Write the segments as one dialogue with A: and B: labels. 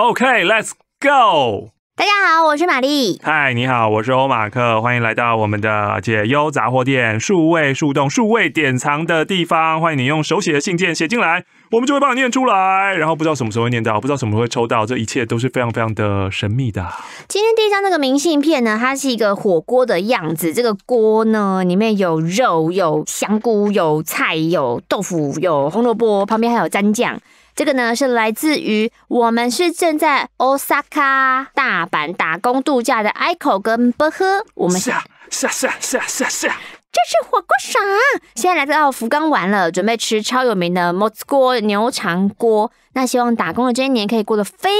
A: OK，Let's go！大家好，我是玛丽。嗨，你好，我是欧马克。欢迎来到我们的解忧杂货店——数位数动数位典藏的地方。欢迎你用手写的信件写进来，我们就会帮你念出来。然后不知道什么时候念到，不知道什么会抽到，这一切都是非常非常的神秘的。
B: 今天第一张那个明信片呢，它是一个火锅的样子。这个锅呢，里面有肉、有香菇、有菜、有豆腐、有红萝卜，旁边还有蘸酱。这个呢是来自于我们是正在 Osaka 大阪打工度假的 i c o 跟 Boh，我们是啊是啊是啊是啊是啊是啊，这是火锅爽。现在来到福冈玩了，准备吃超有名的 m o t s u o 牛肠锅。那希望打工的这一年可以过得非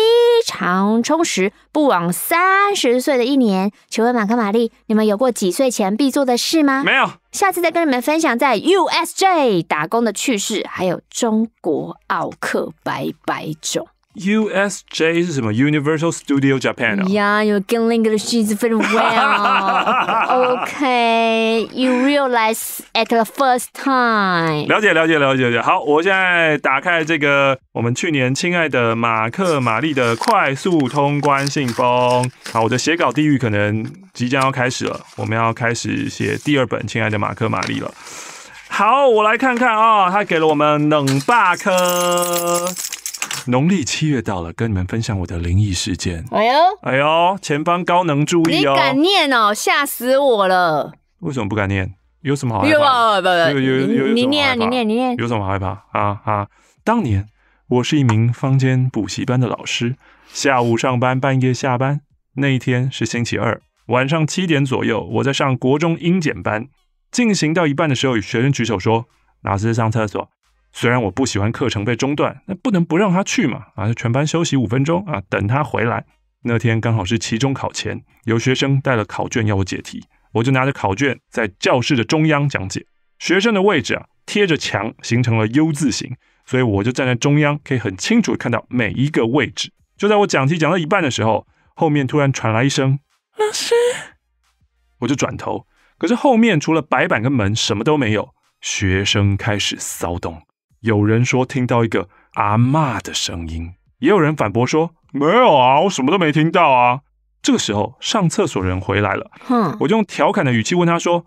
B: 常充实，不枉三十岁的一年。请问马克玛丽，你们有过几岁前必做的事吗？没有。下次再跟你们分享在 USJ 打工的趣事，还有中国奥克白白种。
A: USJ 是什么？Universal Studio Japan。
B: 呀，你跟另一个句子 e 得完？Okay, you realize at the first time。了解，
A: 了解，了解，了解。好，我现在打开这个，我们去年亲爱的马克·玛丽的快速通关信封。好，我的写稿地狱可能即将要开始了。我们要开始写第二本亲爱的马克·玛丽了。好，我来看看啊，他给了我们冷霸科。农历七月到了，跟你们分享我的灵异事件。哎呦，哎呦，前方高能注意哦！你敢
B: 念哦，吓死我了！
A: 为什么不敢念？有什么好害怕？有有有你念，你念，你念。有什么害怕？啊啊！当年我是一名坊间补习班的老师，下午上班，半夜下班。那一天是星期二晚上七点左右，我在上国中英检班，进行到一半的时候，有学生举手说：“老师，上厕所。”虽然我不喜欢课程被中断，那不能不让他去嘛！啊，全班休息五分钟啊，等他回来。那天刚好是期中考前，有学生带了考卷要我解题，我就拿着考卷在教室的中央讲解。学生的位置啊，贴着墙形成了 U 字形，所以我就站在中央，可以很清楚看到每一个位置。就在我讲题讲到一半的时候，后面突然传来一声“老师”，我就转头，可是后面除了白板跟门，什么都没有。学生开始骚动。有人说听到一个阿骂的声音，也有人反驳说没有啊，我什么都没听到啊。这个时候上厕所人回来了，我就用调侃的语气问他说：“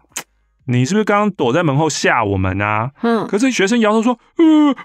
A: 你是不是刚刚躲在门后吓我们啊？”嗯，可是学生摇头说：“嗯，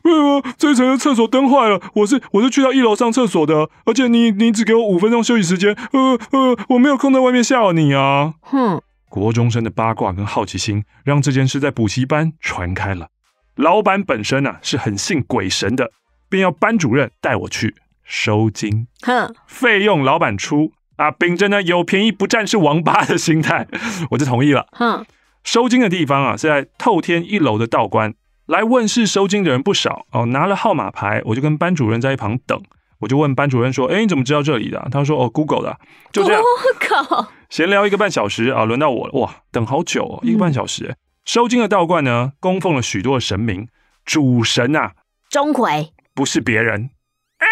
A: 这一层的厕所灯坏了，我是我是去到一楼上厕所的，而且你你只给我五分钟休息时间，呃呃，我没有空在外面吓你啊。”哼，国中生的八卦跟好奇心让这件事在补习班传开了。老板本身呢是很信鬼神的，便要班主任带我去收金，哼，费用老板出啊。秉着呢有便宜不占是王八的心态，我就同意了。哼，收金的地方啊是在透天一楼的道观，来问事收金的人不少哦。拿了号码牌，我就跟班主任在一旁等。我就问班主任说：“哎，你怎么知道这里的？”他说：“哦，Google 的。”就这样，闲聊一个半小时啊，轮到我了哇，等好久，哦，一个半小时。收金的道观呢，供奉了许多神明，主神呐，钟馗不是别人，啊，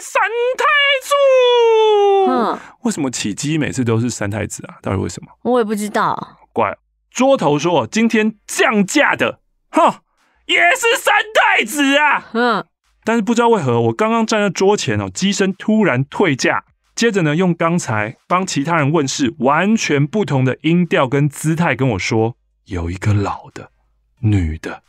A: 三
B: 太祖。嗯，
A: 为什么起机每次都是三太子啊？到底为什么？
B: 我也不知道。
A: 怪桌头说今天降价的，哼，也是三太子啊。嗯，但是不知道为何，我刚刚站在桌前哦，机身突然退价，接着呢，用刚才帮其他人问事完全不同的音调跟姿态跟我说。有一个老的女的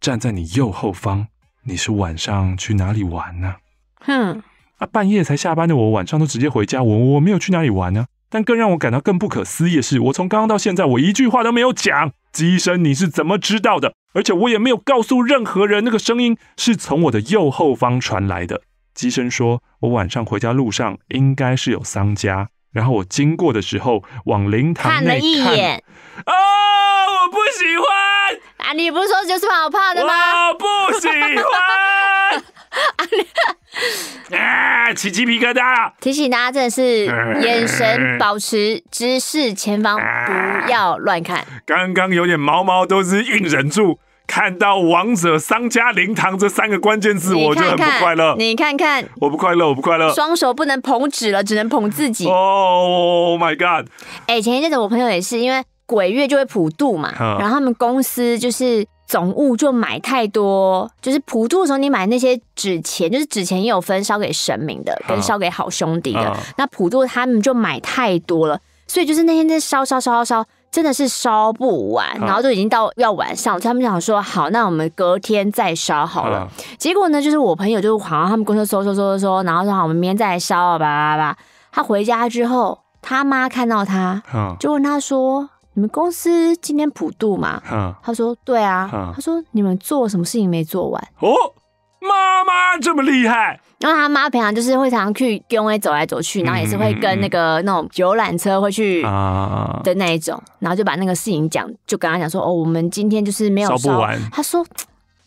A: 站在你右后方。你是晚上去哪里玩呢？哼，啊，半夜才下班的我，晚上都直接回家，我我没有去哪里玩呢？但更让我感到更不可思议的是，我从刚刚到现在，我一句话都没有讲。机生，你是怎么知道的？而且我也没有告诉任何人，那个声音是从我的右后方传来的。机生说，我晚上回家路上应该是有丧家，然后我经过的时候往灵堂看了一眼
B: 啊。我不喜欢啊！你不是说就是怕我胖的吗？我不喜欢 啊！啊！起
A: 鸡皮疙瘩！
B: 提醒大家，真的是 眼神保持直视前方，不要乱看。
A: 刚刚有点毛毛，都是硬忍住。看到“王者商家灵堂”这三个关键字，我就很不快乐。你看看，我不快乐，我不快乐。双
B: 手不能捧纸了，只能捧自己。Oh my god！哎，前一阵子我朋友也是因为。鬼月就会普渡嘛，然后他们公司就是总务就买太多，就是普渡的时候你买那些纸钱，就是纸钱也有分烧给神明的，跟烧给好兄弟的。那普渡他们就买太多了，所以就是那天在烧烧烧烧烧，真的是烧不完，然后都已经到要晚上，他们想说好，那我们隔天再烧好了。结果呢，就是我朋友就是好像他们公司说说说说烧，然后说好，我们明天再来烧，吧叭吧。他回家之后，他妈看到他，就问他说。你们公司今天普渡嘛？他说对啊，他说你们做什么事情没做完？哦，妈妈这么厉害！然后他妈平常就是会常去公园走来走去，然后也是会跟那个那种游览车会去的那一种，然后就把那个事情讲，就跟他讲说哦，我们今天就是没有烧不完。他说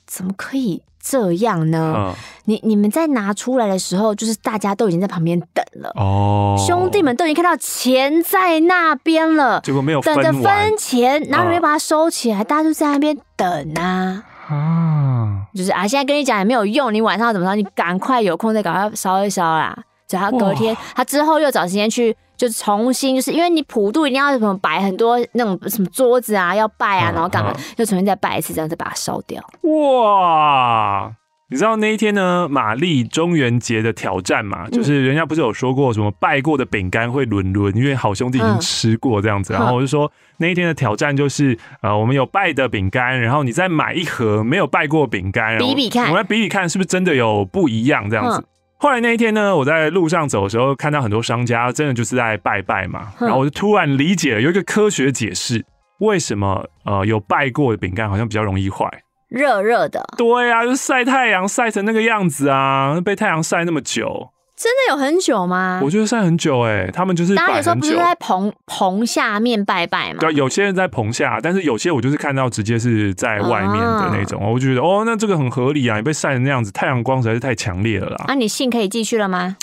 B: 怎么可以这样呢？你你们在拿出来的时候，就是大家都已经在旁边等了哦，兄弟们都已经看到钱在那边了，结果没有等着分钱，然后没把它收起来，大家就在那边等啊啊！就是啊，现在跟你讲也没有用，你晚上怎么着？你赶快有空再赶快烧一烧啦，只要隔天他之后又找时间去，就重新就是因为你普渡一定要什摆很多那种什么桌子啊，要拜啊，然后干嘛，又重新再拜一次，这样子把它烧掉
A: 哇。你知道那一天呢？玛丽中元节的挑战嘛，就是人家不是有说过什么拜过的饼干会轮轮，因为好兄弟已经吃过这样子。然后我就说那一天的挑战就是，呃，我们有拜的饼干，然后你再买一盒没有拜过饼干，然后我们来比比看，是不是真的有不一样这样子。后来那一天呢，我在路上走的时候，看到很多商家真的就是在拜拜嘛。然后我就突然理解了有一个科学解释，为什么呃有拜过的饼干好像比较容易坏。
B: 热热
A: 的，对呀，就晒太阳晒成那个样子啊，被太阳晒那么久，
B: 真的有很久吗？我
A: 觉得晒很久哎，他们就是。家有时候不是在
B: 棚棚下面拜拜嘛。
A: 对，有些人在棚下，但是有些我就是看到直接是在外面的那种，我就觉得哦，那这个很合理啊，也被晒成那样子，太阳光实在是太强烈了啦。
B: 那你信可以继续了吗？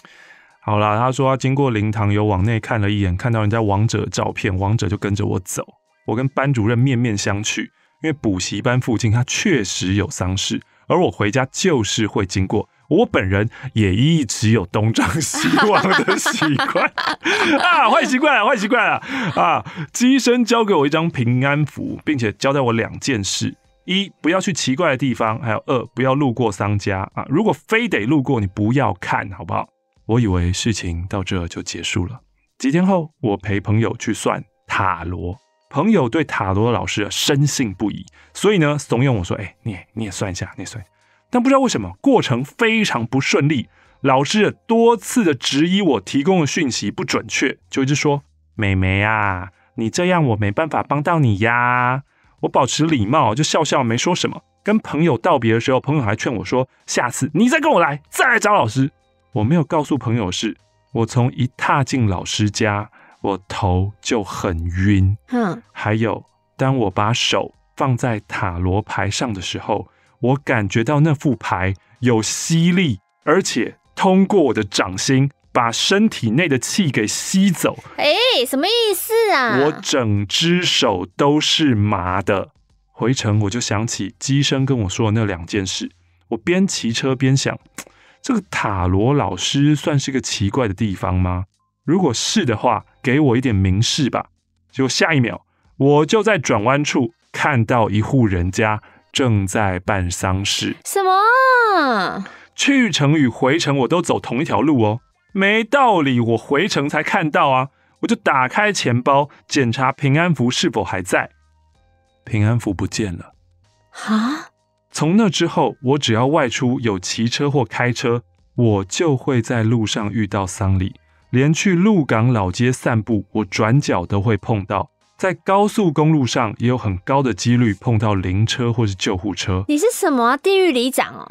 A: 好啦，他说他经过灵堂，有往内看了一眼，看到人家王者照片，王者就跟着我走，我跟班主任面面相觑。因为补习班附近他确实有丧事，而我回家就是会经过。我本人也一直有东张西望的习惯 啊，坏习惯，坏习惯了啊。机身交给我一张平安符，并且交代我两件事：一不要去奇怪的地方，还有二不要路过丧家啊。如果非得路过，你不要看好不好？我以为事情到这就结束了。几天后，我陪朋友去算塔罗。朋友对塔罗的老师深信不疑，所以呢怂恿我说：“哎，你你也算一下，你算。”但不知道为什么，过程非常不顺利，老师多次的质疑我提供的讯息不准确，就一直说：“妹妹呀，你这样我没办法帮到你呀。”我保持礼貌，就笑笑没说什么。跟朋友道别的时候，朋友还劝我说：“下次你再跟我来，再来找老师。”我没有告诉朋友，是我从一踏进老师家。我头就很晕，嗯，还有，当我把手放在塔罗牌上的时候，我感觉到那副牌有吸力，而且通过我的掌心把身体内的气给吸走。
B: 哎，什么意思啊？我
A: 整只手都是麻的。回程我就想起机身跟我说的那两件事，我边骑车边想，这个塔罗老师算是个奇怪的地方吗？如果是的话。给我一点明示吧！就下一秒，我就在转弯处看到一户人家正在办丧事。
B: 什么？
A: 去城与回城我都走同一条路哦，没道理。我回城才看到啊，我就打开钱包检查平安符是否还在，平安符不见了。啊！从那之后，我只要外出有骑车或开车，我就会在路上遇到丧礼。连去鹿港老街散步，我转角都会碰到；在高速公路上，也有很高的几率碰到灵车或是救护车。
B: 你是什么地狱里长哦？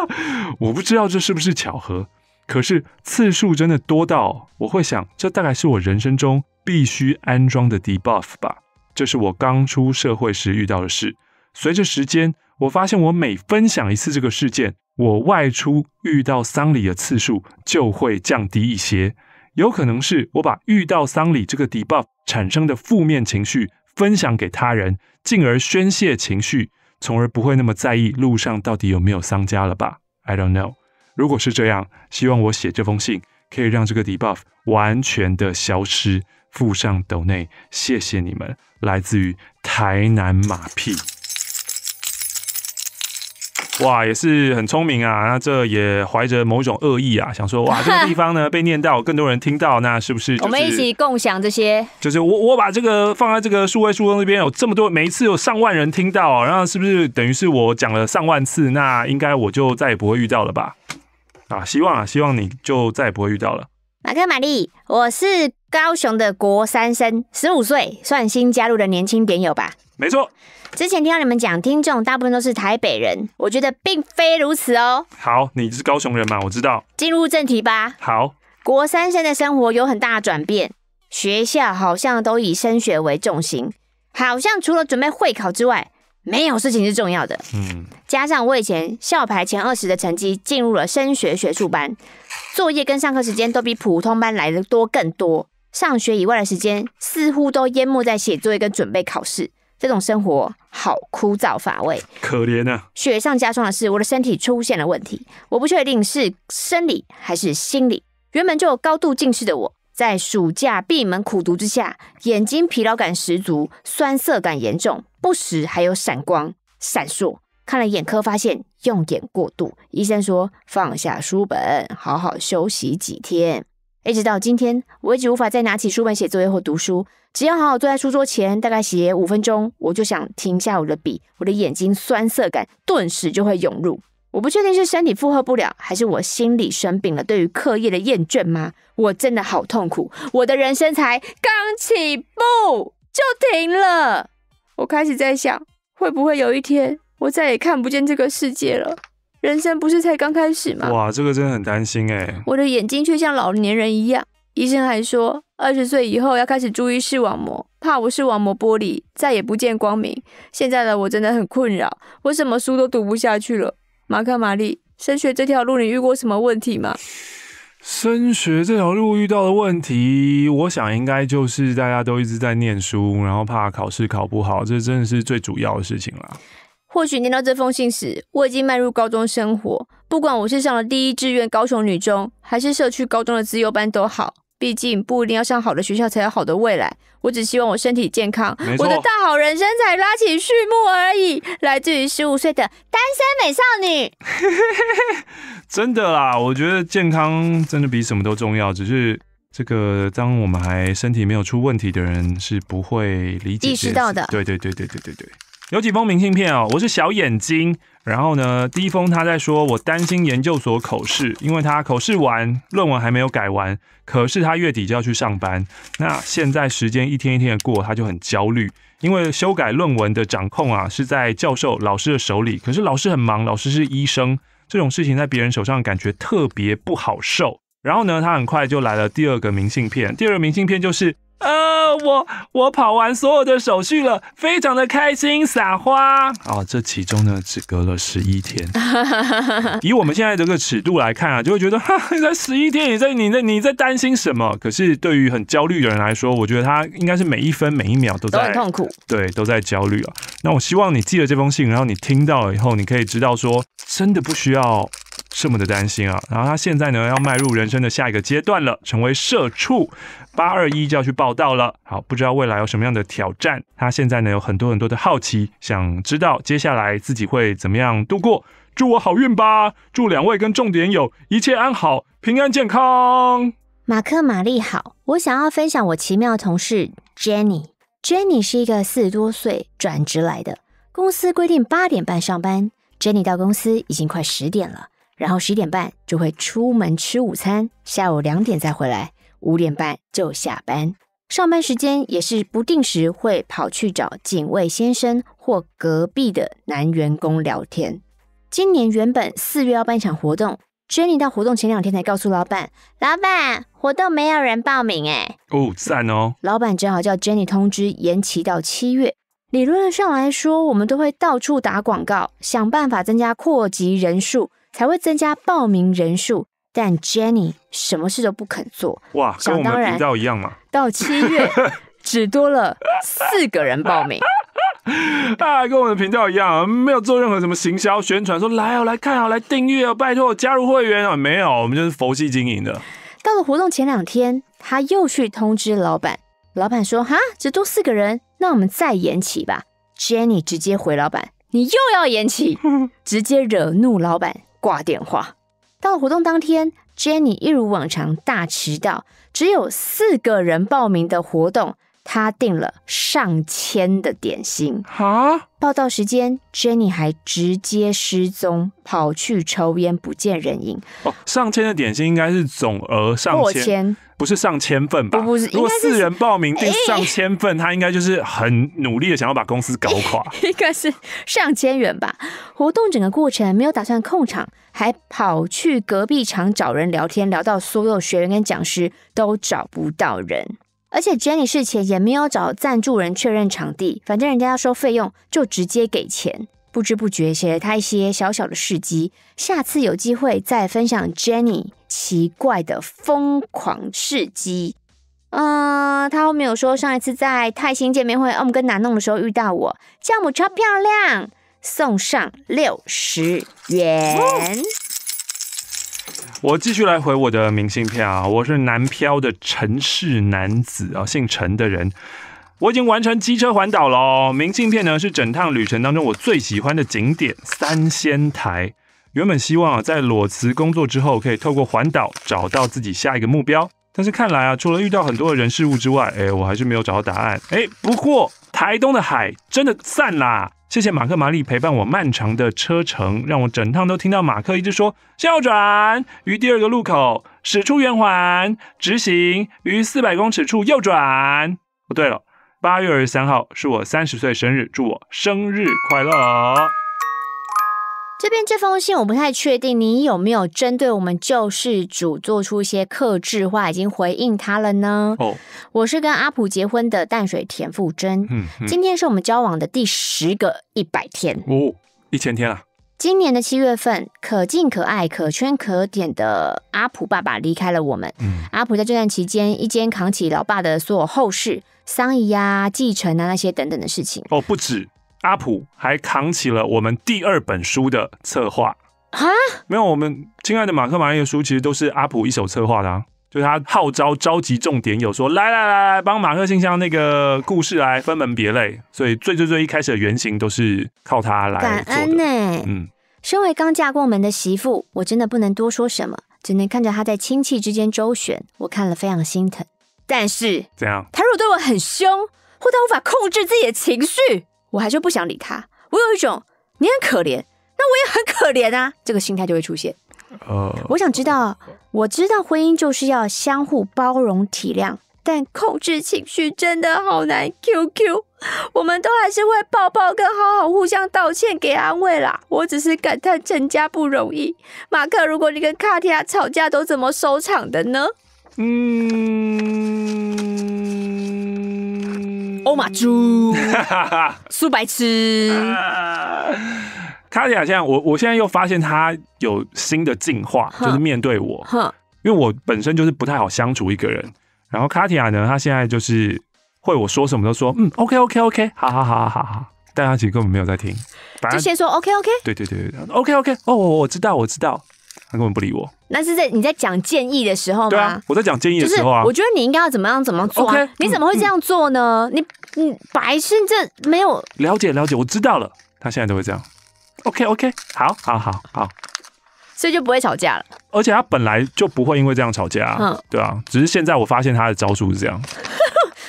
A: 我不知道这是不是巧合，可是次数真的多到我会想，这大概是我人生中必须安装的 debuff 吧。这是我刚出社会时遇到的事。随着时间，我发现我每分享一次这个事件，我外出遇到丧礼的次数就会降低一些。有可能是我把遇到丧礼这个 debuff 产生的负面情绪分享给他人，进而宣泄情绪，从而不会那么在意路上到底有没有丧家了吧？I don't know。如果是这样，希望我写这封信可以让这个 debuff 完全的消失。附上斗内，谢谢你们，来自于台南马屁。哇，也是很聪明啊！那这也怀着某一种恶意啊，想说哇，这个地方呢被念到，更多人听到，那是不是我们一起
B: 共享这些？
A: 就是我我把这个放在这个数位书那这边，有这么多，每一次有上万人听到，然后是不是等于是我讲了上万次？那应该我就再也不会遇到了吧？啊，希望啊，希望你就再也不会遇到了。
B: 马克·玛丽，我是。高雄的国三生，十五岁，算新加入的年轻点友吧？没错。之前听到你们讲，听众大部分都是台北人，我觉得并非如此哦。
A: 好，你是高雄人吗？我知道。
B: 进入正题吧。好。国三生的生活有很大转变，学校好像都以升学为重心，好像除了准备会考之外，没有事情是重要的。嗯。加上我以前校排前二十的成绩，进入了升学学术班，作业跟上课时间都比普通班来的多更多。上学以外的时间似乎都淹没在写作业跟准备考试，这种生活好枯燥乏味，
A: 可怜啊！
B: 雪上加霜的是，我的身体出现了问题，我不确定是生理还是心理。原本就高度近视的我，在暑假闭门苦读之下，眼睛疲劳感十足，酸涩感严重，不时还有闪光、闪烁。看了眼科，发现用眼过度，医生说放下书本，好好休息几天。一直到今天，我一直无法再拿起书本写作业或读书。只要好好坐在书桌前，大概写五分钟，我就想停下我的笔，我的眼睛酸涩感顿时就会涌入。我不确定是身体负荷不了，还是我心里生病了。对于课业的厌倦吗？我真的好痛苦。我的人生才刚起步就停了。我开始在想，会不会有一天我再也看不见这个世界了？人生不是才刚开始吗？
A: 哇，这个真的很担心哎。
B: 我的眼睛却像老年人一样。医生还说，二十岁以后要开始注意视网膜，怕我视网膜剥离，再也不见光明。现在的我真的很困扰，我什么书都读不下去了。马克、玛丽，升学这条路你遇过什么问题吗？升
A: 学这条路遇到的问题，我想应该就是大家都一直在念书，然后怕考试考不好，这真的是最主要的事情了。
B: 或许念到这封信时，我已经迈入高中生活。不管我是上了第一志愿高雄女中，还是社区高中的自优班都好，毕竟不一定要上好的学校才有好的未来。我只希望我身体健康，我的大好人生才拉起序幕而已。来自于十五岁的单身美少女，
A: 真的啦，我觉得健康真的比什么都重要。只是这个，当我们还身体没有出问题的人，是不会理解、意识到的。对对对对对对对。有几封明信片哦，我是小眼睛。然后呢，第一封他在说我担心研究所口试，因为他口试完论文还没有改完，可是他月底就要去上班。那现在时间一天一天的过，他就很焦虑，因为修改论文的掌控啊是在教授老师的手里，可是老师很忙，老师是医生，这种事情在别人手上感觉特别不好受。然后呢，他很快就来了第二个明信片，第二个明信片就是。呃，我我跑完所有的手续了，非常的开心，撒花啊！这其中呢，只隔了十一天。以我们现在这个尺度来看啊，就会觉得哈，在十一天你在你在你在担心什么？可是对于很焦虑的人来说，我觉得他应该是每一分每一秒都在痛苦，对，都在焦虑啊。那我希望你寄了这封信，然后你听到了以后，你可以知道说，真的不需要。这么的担心啊！然后他现在呢，要迈入人生的下一个阶段了，成为社畜。八二一就要去报道了，好，不知道未来有什么样的挑战。他现在呢，有很多很多的好奇，想知道接下来自己会怎么样度过。祝我好运吧！祝两位跟重点友一切安好，平安健康。
B: 马克、玛丽好，我想要分享我奇妙同事 Jenny。Jenny 是一个四十多岁转职来的，公司规定八点半上班，Jenny 到公司已经快十点了。然后十点半就会出门吃午餐，下午两点再回来，五点半就下班。上班时间也是不定时，会跑去找警卫先生或隔壁的男员工聊天。今年原本四月要办一场活动，Jenny 到活动前两天才告诉老板，老板活动没有人报名，哎，
A: 哦，赞哦。
B: 老板只好叫 Jenny 通知延期到七月。理论上来说，我们都会到处打广告，想办法增加扩集人数。才会增加报名人数，但 Jenny 什么事都不肯做哇，跟我们的频道一样嘛。到七月 只多了四个人报名，
A: 啊，跟我们的频道一样，没有做任何什么行销宣传，说来哦，来看哦，来订阅哦，拜托加入会员啊，没有，我们就是佛系经营的。
B: 到了活动前两天，他又去通知老板，老板说：哈，只多四个人，那我们再延期吧。Jenny 直接回老板，你又要延期，直接惹怒老板。挂电话。到了活动当天，Jenny 一如往常大迟到。只有四个人报名的活动，她订了上千的点心。哈，报道时间，Jenny 还直接失踪，跑去抽烟不见人影。
A: 哦，上千的点心应该是总额上千。不是上千份吧？不不是，如果四人报名订上千份，他应该就是很努力的想要把公司搞垮。
B: 应该是上千元吧。活动整个过程没有打算控场，还跑去隔壁场找人聊天，聊到所有学员跟讲师都找不到人。而且 Jenny 事前也没有找赞助人确认场地，反正人家要收费用就直接给钱。不知不觉写了他一些小小的事迹，下次有机会再分享 Jenny 奇怪的疯狂事迹。嗯，他后面有说上一次在泰兴见面会嗯、m 跟南弄的时候遇到我，酵母超漂亮，送上六十元。
A: 我继续来回我的明信片啊，我是南漂的城市男子啊，姓陈的人。我已经完成机车环岛了明信片呢？是整趟旅程当中我最喜欢的景点三仙台。原本希望啊，在裸辞工作之后，可以透过环岛找到自己下一个目标。但是看来啊，除了遇到很多的人事物之外，哎，我还是没有找到答案。哎，不过台东的海真的赞啦！谢谢马克、玛丽陪伴我漫长的车程，让我整趟都听到马克一直说：右转于第二个路口，驶出圆环，直行于四百公尺处右转。哦，对了。八月二十三号是我三十岁生日，祝我生日快乐。
B: 这边这封信我不太确定，你有没有针对我们救世主做出一些克制话，已经回应他了呢？哦，我是跟阿普结婚的淡水田馥甄，嗯，今天是我们交往的第十个一百天，
A: 哦，一千天啊。
B: 今年的七月份，可敬可爱可圈可点的阿普爸爸离开了我们。阿普在这段期间，一肩扛起老爸的所有后事、丧仪啊、继承啊那些等等的事情。
A: 哦，不止阿普，还扛起了我们第二本书的策划啊！没有，我们亲爱的马克马利的书，其实都是阿普一手策划的啊，就他号召召集重点，有说来来来来帮马克信箱那个故事来分门别类，所以最最最一开始的原型都是靠他来感恩
B: 呢，嗯。身为刚嫁过门的媳妇，我真的不能多说什么，只能看着她在亲戚之间周旋。我看了非常心疼。但是怎样？他如果对我很凶，或他无法控制自己的情绪，我还是不想理他。我有一种，你很可怜，那我也很可怜啊，这个心态就会出现。哦，我想知道，我知道婚姻就是要相互包容体谅。但控制情绪真的好难，Q Q，我们都还是会抱抱跟好好互相道歉给安慰啦。我只是感叹成家不容易。马克，如果你跟卡提亚吵架，都怎么收场的呢？嗯，欧马猪，苏白痴。
A: 卡提亚现在，我我现在又发现他有新的进化，就是面对我，因为我本身就是不太好相处一个人。然后卡提亚呢，他现在就是会我说什么都说，嗯，OK OK OK，好好好好好好，但他其实根本没有在听，就先说 OK OK，对对对对 o k OK，哦，我我知道我知道，他根本不理我。
B: 那是在你在讲建议的时候吗？对啊，
A: 我在讲建议的时候啊。我觉
B: 得你应该要怎么样怎么做，你怎么会这样做呢？你你白痴，这没有
A: 了解了解，我知道了，他现在都会这样，OK OK，好好好好。
B: 所以就不会吵架了，
A: 而且他本来就不会因为这样吵架，对啊，只是现在我发现他的招数是这样，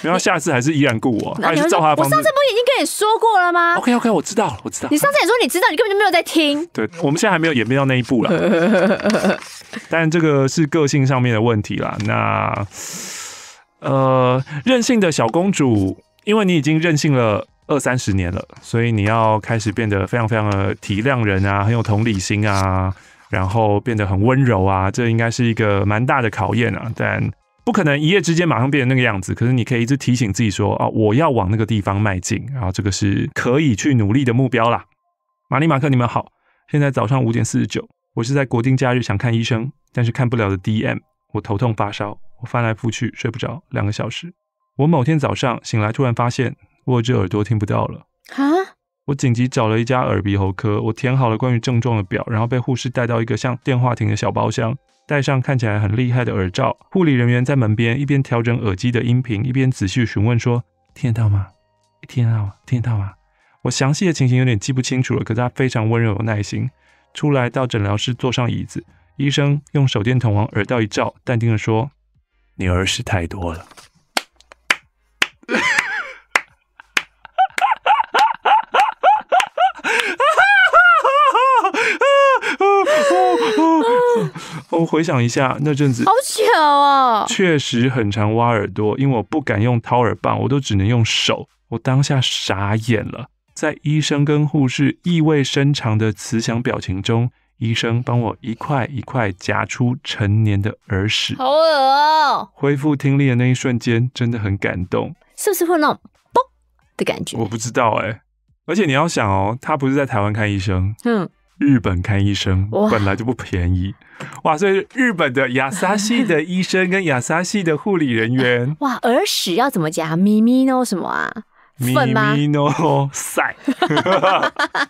A: 然 后下次还是依然雇我，还是照他方。我上次
B: 不已经跟你说过了吗？OK
A: OK，我知道，了，我知道。你上
B: 次也说你知道，你根本就没有在听。
A: 对，我们现在还没有演变到那一步
B: 了，
A: 但这个是个性上面的问题啦。那呃，任性的小公主，因为你已经任性了二三十年了，所以你要开始变得非常非常的体谅人啊，很有同理心啊。然后变得很温柔啊，这应该是一个蛮大的考验啊，但不可能一夜之间马上变成那个样子。可是你可以一直提醒自己说啊，我要往那个地方迈进，然后这个是可以去努力的目标啦。玛尼马克，你们好，现在早上五点四十九，我是在国定假日想看医生，但是看不了的 DM，我头痛发烧，我翻来覆去睡不着两个小时。我某天早上醒来，突然发现我这耳朵听不到了啊。我紧急找了一家耳鼻喉科，我填好了关于症状的表，然后被护士带到一个像电话亭的小包厢，戴上看起来很厉害的耳罩。护理人员在门边一边调整耳机的音频，一边仔细询问说：“听得到吗？听得到吗？听得到吗？”我详细的情形有点记不清楚了，可是他非常温柔有耐心。出来到诊疗室坐上椅子，医生用手电筒往耳道一照，淡定地说：“你耳屎太多了。”我回想一下那阵子，好
B: 巧哦！
A: 确实很常挖耳朵，因为我不敢用掏耳棒，我都只能用手。我当下傻眼了，在医生跟护士意味深长的慈祥表情中，医生帮我一块一块夹出成年的耳屎，好
B: 恶哦，
A: 恢复听力的那一瞬间真的很感动，
B: 是不是会那种“嘣”的感
A: 觉？我不知道哎。而且你要想哦，他不是在台湾看医生，嗯。日本看医生本来就不便宜，哇！所以日本的亚刷系的医生跟亚刷系的护理人员，
B: 哇！耳屎要怎么夹？咪咪 o 什么啊？咪咪
A: o 塞。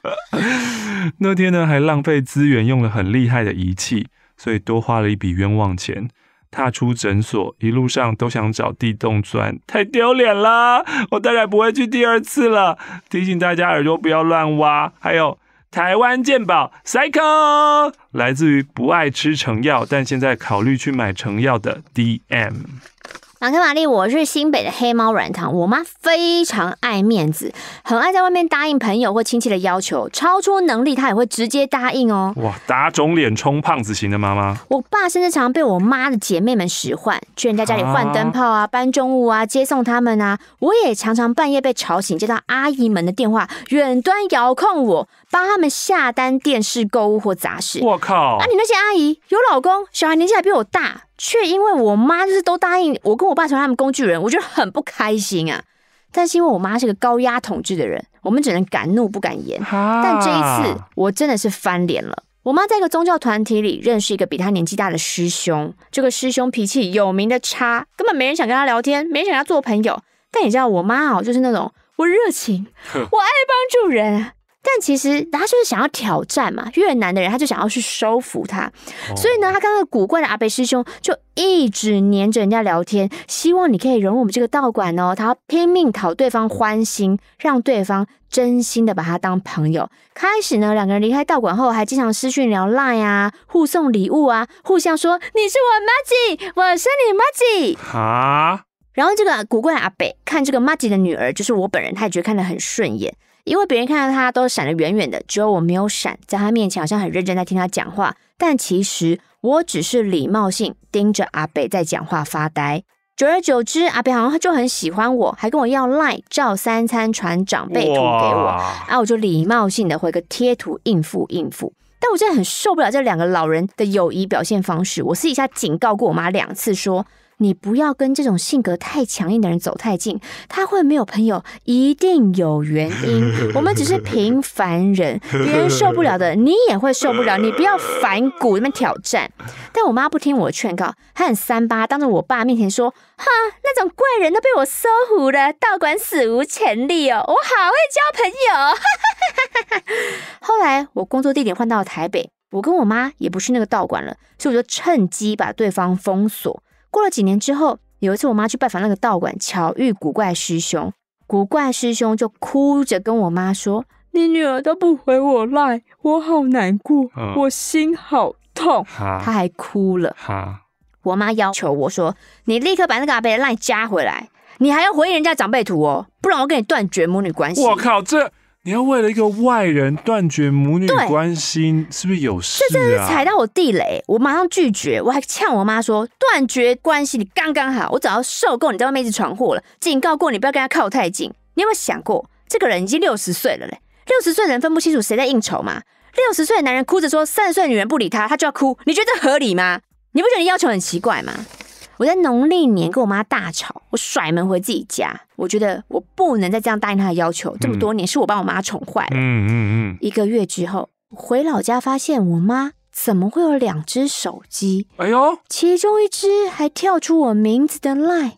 A: 那天呢，还浪费资源用了很厉害的仪器，所以多花了一笔冤枉钱。踏出诊所，一路上都想找地洞钻，太丢脸啦！我大概不会去第二次了。提醒大家耳朵不要乱挖，还有。台湾健保 c y c l e 来自于不爱吃成药，但现在考虑去买成药的 DM。
B: 马克、玛丽，我是新北的黑猫软糖。我妈非常爱面子，很爱在外面答应朋友或亲戚的要求，超出能力她也会直接答应哦。
A: 哇，打肿脸充胖子型的妈妈。
B: 我爸甚至常被我妈的姐妹们使唤，去人家家里换灯泡啊、搬重物啊、接送他们啊。我也常常半夜被吵醒，接到阿姨们的电话，远端遥控我，帮他们下单电视购物或杂事。我靠！那你那些阿姨有老公，小孩年纪还比我大。却因为我妈就是都答应我跟我爸成为他们工具人，我觉得很不开心啊。但是因为我妈是个高压统治的人，我们只能敢怒不敢言。但这一次我真的是翻脸了。我妈在一个宗教团体里认识一个比她年纪大的师兄，这个师兄脾气有名的差，根本没人想跟他聊天，没想跟他做朋友。但你知道我妈哦，就是那种我热情，我爱帮助人。但其实他就是想要挑战嘛，越南的人他就想要去收服他，所以呢，他那个古怪的阿北师兄就一直黏着人家聊天，希望你可以融入我们这个道馆哦。他拼命讨对方欢心，让对方真心的把他当朋友。开始呢，两个人离开道馆后，还经常私讯聊 LINE 啊，互送礼物啊，互相说你是我 m a g i 我是你 m a g i 啊。然后这个古怪阿北看这个 m a g i 的女儿，就是我本人，他也觉得看得很顺眼。因为别人看到他都闪得远远的，只有我没有闪，在他面前好像很认真在听他讲话。但其实我只是礼貌性盯着阿北在讲话发呆。久而久之，阿北好像就很喜欢我，还跟我要赖照三餐传长辈图给我，然后我就礼貌性的回个贴图应付应付。但我真的很受不了这两个老人的友谊表现方式。我私底下警告过我妈两次，说。你不要跟这种性格太强硬的人走太近，他会没有朋友，一定有原因。我们只是平凡人，别人受不了的，你也会受不了。你不要反骨，那边挑战。但我妈不听我劝告，她很三八，当着我爸面前说：“哈，那种怪人都被我收服了，道馆史无前例哦，我好会交朋友。”后来我工作地点换到台北，我跟我妈也不去那个道馆了，所以我就趁机把对方封锁。过了几年之后，有一次我妈去拜访那个道馆，巧遇古怪师兄。古怪师兄就哭着跟我妈说：“你女儿都不回我赖，我好难过，我心好痛。”他还哭了。我妈要求我说：“你立刻把那个阿伯赖加回来，你还要回应人家长辈图哦，不然我跟你断绝母女关系。”我靠，这！
A: 你要为了一个外人断绝母女关系，是不是有事？这真是踩到
B: 我地雷，我马上拒绝。我还呛我妈说：“断绝关系，你刚刚好，我早要受够你在外面一直闯祸了。”警告过你不要跟他靠太近。你有没有想过，这个人已经六十岁了嘞？六十岁人分不清楚谁在应酬吗？六十岁的男人哭着说三十岁女人不理他，他就要哭。你觉得合理吗？你不觉得你要求很奇怪吗？我在农历年跟我妈大吵，我甩门回自己家。我觉得我不能再这样答应她的要求。这么多年是我把我妈宠坏了。嗯嗯嗯。一个月之后回老家，发现我妈怎么会有两只手机？哎呦！其中一只还跳出我名字的 LINE。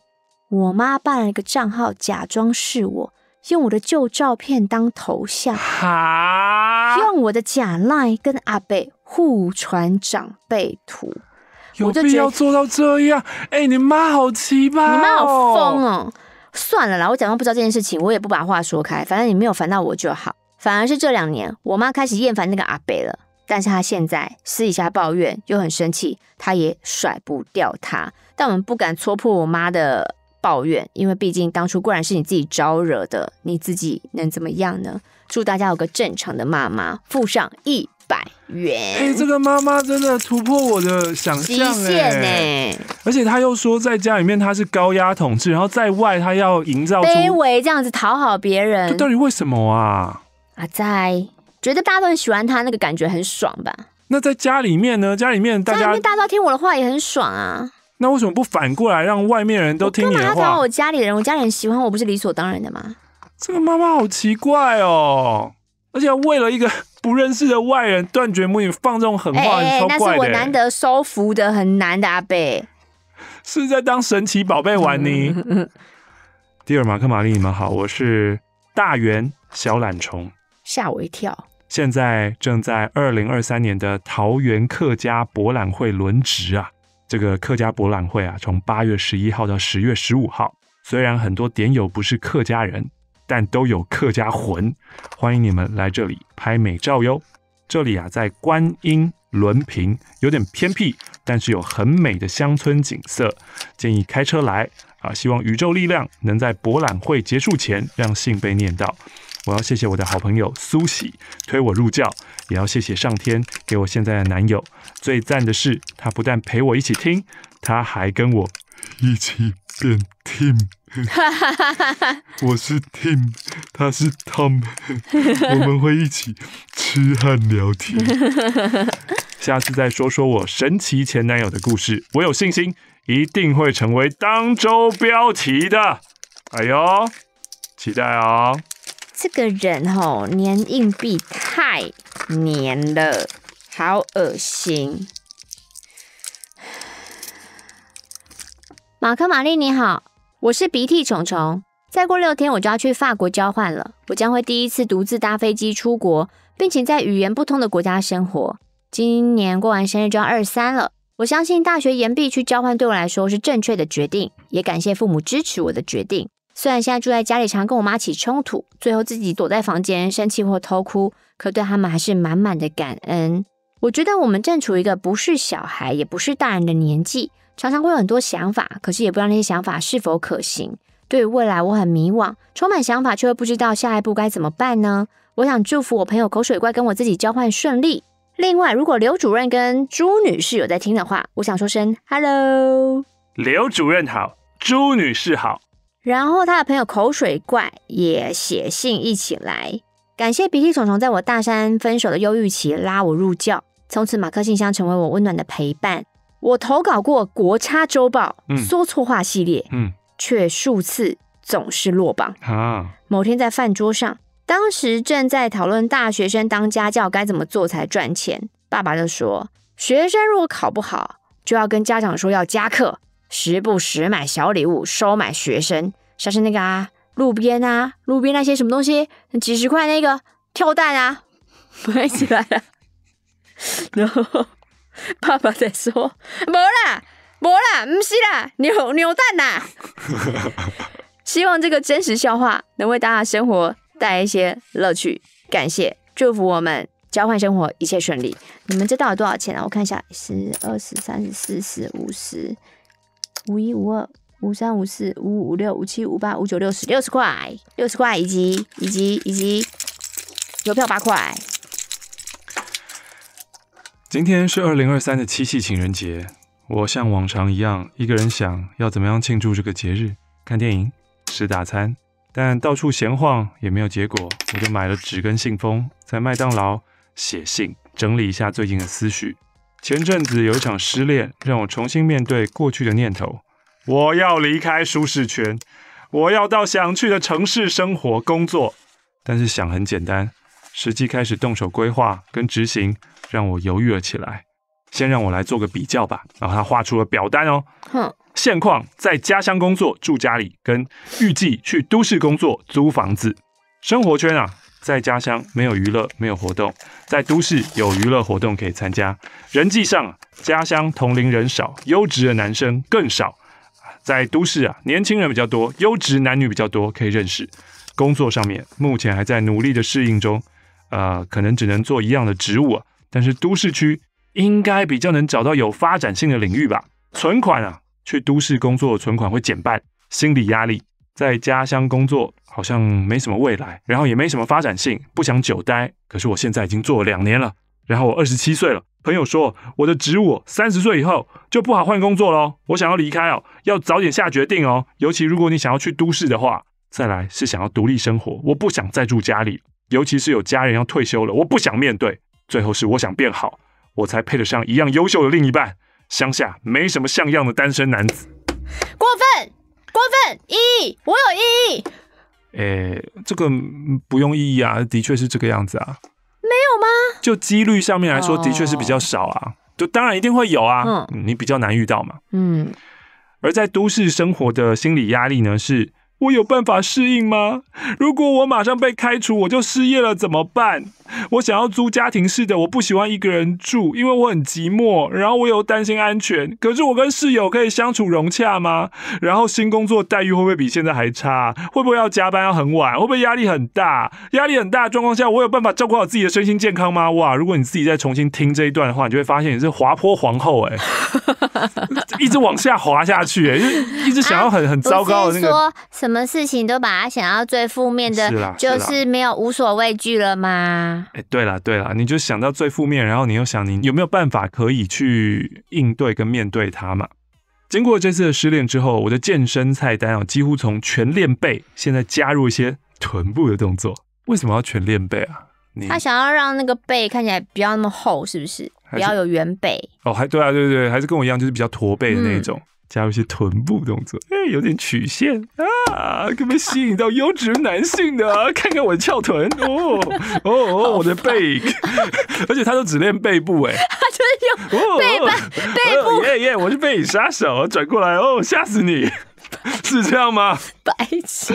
B: 我妈办了一个账号，假装是我，用我的旧照片当头像，用我的假 LINE 跟阿贝互传长辈图。有必要做
A: 到这样？哎，你
B: 妈好奇葩，你妈好疯哦！算了啦，我假装不知道这件事情，我也不把话说开。反正你没有烦到我就好，反而是这两年我妈开始厌烦那个阿北了。但是她现在私底下抱怨又很生气，她也甩不掉他。但我们不敢戳破我妈的抱怨，因为毕竟当初固然是你自己招惹的，你自己能怎么样呢？祝大家有个正常的妈妈，附上一百元，
A: 哎，这个妈妈真的突破我的想象哎，而且她又说在家里面她是高压统治，然后在外她要营造卑
B: 微这样子讨好别人，这到
A: 底为什么啊？
B: 啊，在觉得大家都喜欢她那个感觉很爽吧？
A: 那在家里面呢？家里面大家，家里面大
B: 家都听我的话也很爽啊？
A: 那为什么不反过来让外面人都听你的话？我讨好我
B: 家里人，我家里人喜欢我不是理所当然的吗？这个妈
A: 妈好奇怪哦。而且为了一个不认识的外人断绝母女，放这种狠话，你超怪的。那是我难
B: 得收服的，很难的阿贝，是
A: 在当神奇宝贝玩呢。迪 尔马克玛丽，你们好，我是大圆小懒虫，
B: 吓我一跳。
A: 现在正在二零二三年的桃园客家博览会轮值啊。这个客家博览会啊，从八月十一号到十月十五号。虽然很多点友不是客家人。但都有客家魂，欢迎你们来这里拍美照哟。这里啊，在观音仑坪有点偏僻，但是有很美的乡村景色，建议开车来啊。希望宇宙力量能在博览会结束前让信被念到。我要谢谢我的好朋友苏喜推我入教，也要谢谢上天给我现在的男友。最赞的是，他不但陪我一起听，他还跟我一起变 t e a m
B: 哈哈哈哈哈！
A: 我是 Tim，他是 Tom，我们
B: 会一起吃喝聊天。
A: 下次再说说我神奇前男友的故事，我有信心一定会成为当周标题的。哎呦，期待哦！
B: 这个人吼粘硬币太粘了，好恶心。马克玛丽你好，我是鼻涕虫虫。再过六天我就要去法国交换了，我将会第一次独自搭飞机出国，并且在语言不通的国家生活。今年过完生日就要二三了，我相信大学延毕去交换对我来说是正确的决定，也感谢父母支持我的决定。虽然现在住在家里，常跟我妈起冲突，最后自己躲在房间生气或偷哭，可对他们还是满满的感恩。我觉得我们正处于一个不是小孩也不是大人的年纪，常常会有很多想法，可是也不知道那些想法是否可行。对于未来我很迷惘，充满想法，却不知道下一步该怎么办呢？我想祝福我朋友口水怪跟我自己交换顺利。另外，如果刘主任跟朱女士有在听的话，我想说声 hello。
A: 刘主任好，朱女士好。
B: 然后他的朋友口水怪也写信一起来，感谢鼻涕虫虫在我大三分手的忧郁期拉我入教，从此马克信箱成为我温暖的陪伴。我投稿过《国差周报》说错话系列，嗯，却数次总是落榜。啊，某天在饭桌上，当时正在讨论大学生当家教该怎么做才赚钱，爸爸就说，学生如果考不好，就要跟家长说要加课。时不时买小礼物收买学生，像是那个啊，路边啊，路边那些什么东西，几十块那个跳蛋啊，买起来了。然后爸爸在说：，没啦，没啦，唔是啦，扭扭蛋啦。”希望这个真实笑话能为大家生活带来一些乐趣。感谢，祝福我们交换生活一切顺利。你们这到底多少钱啊？我看一下，是二十三、十四、十五、十。五一五二五三五四五五五六五七五八五九六十，六十块，六十块以及以及以及邮票八块。
A: 今天是二零二三的七夕情人节，我像往常一样一个人想要怎么样庆祝这个节日，看电影、吃大餐，但到处闲晃也没有结果，我就买了纸跟信封，在麦当劳写信，整理一下最近的思绪。前阵子有一场失恋，让我重新面对过去的念头。我要离开舒适圈，我要到想去的城市生活、工作。但是想很简单，实际开始动手规划跟执行，让我犹豫了起来。先让我来做个比较吧。然后他画出了表单哦。哼。现况在家乡工作住家里，跟预计去都市工作租房子生活圈啊。在家乡没有娱乐，没有活动；在都市有娱乐活动可以参加。人际上，家乡同龄人少，优质的男生更少；在都市啊，年轻人比较多，优质男女比较多，可以认识。工作上面，目前还在努力的适应中，呃，可能只能做一样的职务。但是都市区应该比较能找到有发展性的领域吧。存款啊，去都市工作，存款会减半。心理压力。在家乡工作好像没什么未来，然后也没什么发展性，不想久待。可是我现在已经做了两年了，然后我二十七岁了。朋友说我的职务三十岁以后就不好换工作喽。我想要离开哦，要早点下决定哦。尤其如果你想要去都市的话，再来是想要独立生活，我不想再住家里，尤其是有家人要退休了，我不想面对。最后是我想变好，我才配得上一样优秀的另一半。乡下没什么像样的单身男子，
B: 过分。过分，义，我有意义。
A: 诶，这个不用意义啊，的确是这个样子啊。没有吗？就几率上面来说，的确是比较少啊。就当然一定会有啊，你比较难遇到嘛。嗯。而在都市生活的心理压力呢，是。我有办法适应吗？如果我马上被开除，我就失业了，怎么办？我想要租家庭式的，我不喜欢一个人住，因为我很寂寞。然后我又担心安全，可是我跟室友可以相处融洽吗？然后新工作待遇会不会比现在还差？会不会要加班要很晚？会不会压力很大？压力很大的状况下，我有办法照顾好自己的身心健康吗？哇！如果你自己再重新听这一段的话，你就会发现你是滑坡皇后，哎，一直往下滑下去，哎，就一直想要很很糟糕的那个。
B: 什么事情都把它想到最负面的，就是没有无所畏惧了吗？
A: 哎，对了对了，你就想到最负面，然后你又想你有没有办法可以去应对跟面对它嘛？经过这次的失恋之后，我的健身菜单哦，几乎从全练背，现在加入一些臀部的动作。为什么要全练背啊？他
B: 想要让那个背看起来比较那么厚，是不是？比较有圆背
A: 哦？还对啊对对对，还是跟我一样，就是比较驼背的那种。加入一些臀部动作，哎，有点曲线啊，可以吸引到优质男性的。看看我的翘臀，哦哦哦，我的背 而且他都只练背部，哎，
B: 他就是用背
A: 背背，耶耶，我是背影杀手，转过来哦，吓死你，是这样吗？白痴。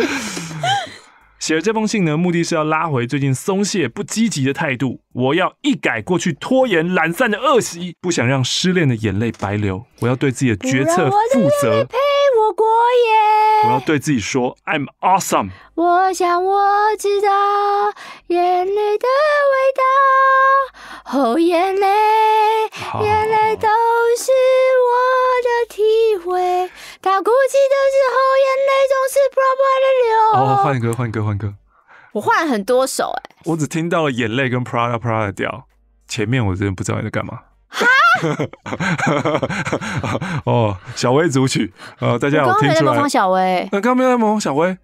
A: 写了这封信呢，目的是要拉回最近松懈不积极的态度。我要一改过去拖延懒散的恶习，不想让失恋的眼泪白流。我要对自己的决策负责。我要对自己说，I'm awesome。
B: 我想我知道眼泪的味道，哦，眼泪，眼泪都是我的体会。他哭泣的时候，眼泪总是啪啪的流。哦，换
A: 歌，换歌，换歌！
B: 我换了很多首，哎，
A: 我只听到了眼泪跟啪啪的调。前面我真的不知道你在干嘛。哈，哦，小薇组曲，呃，大家有听出来？小薇？那刚才有没有小薇？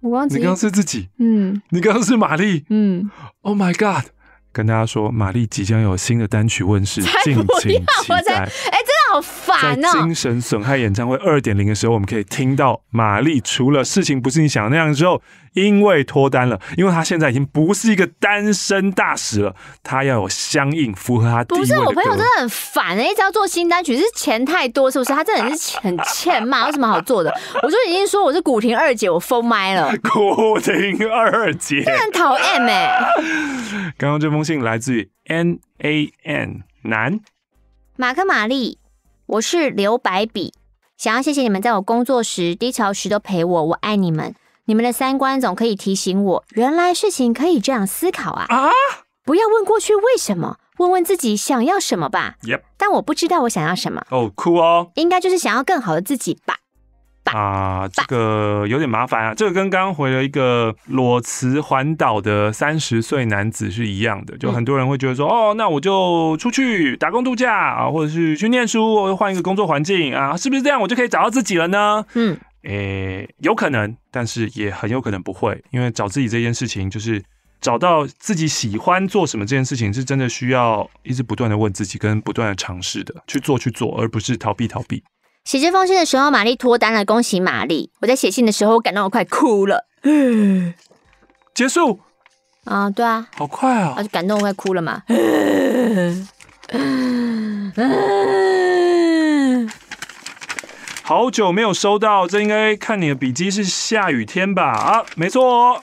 A: 我刚，你刚刚是自己？嗯，你刚刚是玛丽？嗯。Oh my god！跟大家说，玛丽即将有新的单曲问世，敬请期待。哎，
B: 这。好烦啊！精
A: 神损害演唱会二点零的时候，我们可以听到玛丽除了事情不是你想的那样之后，因为脱单了，因为他现在已经不是一个单身大使了，他要有相应符合他不是我朋友真的
B: 很烦，一直要做新单曲，是钱太多是不是？他真的是很欠骂，有什么好做的？我就已经说我是古亭二姐，我封麦了。
A: 古亭二姐，这
B: 很讨厌哎。
A: 刚刚这封信来自于 N A N 男，
B: 马克玛丽。我是刘白笔，想要谢谢你们在我工作时低潮时都陪我，我爱你们。你们的三观总可以提醒我，原来事情可以这样思考啊！啊！不要问过去为什么，问问自己想要什么吧。Yep。但我不知道我想要什么。哦酷哦。应该就是想要更好的自己吧。
A: 啊，这个有点麻烦啊。这个跟刚刚回了一个裸辞环岛的三十岁男子是一样的。就很多人会觉得说，哦，那我就出去打工度假啊，或者是去念书，换一个工作环境啊，是不是这样我就可以找到自己了呢？嗯，诶，有可能，但是也很有可能不会，因为找自己这件事情，就是找到自己喜欢做什么这件事情，是真的需要一直不断的问自己，跟不断的尝试的去做去做，而不是逃避逃避。
B: 写这封信的时候，玛丽脱单了，恭喜玛丽！我在写信的时候，我感动的快哭了。结束啊，对啊，好快啊，感动快哭了嘛。
A: 好久没有收到，这应该看你的笔记是下雨天吧？啊，没错。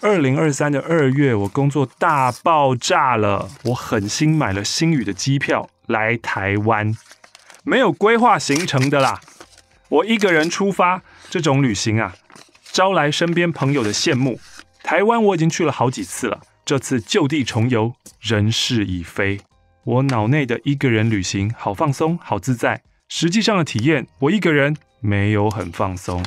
A: 二零二三的二月，我工作大爆炸了，我狠心买了新宇的机票来台湾。没有规划行程的啦，我一个人出发，这种旅行啊，招来身边朋友的羡慕。台湾我已经去了好几次了，这次就地重游，人事已非。我脑内的一个人旅行好放松，好自在，实际上的体验，我一个人没有很放松。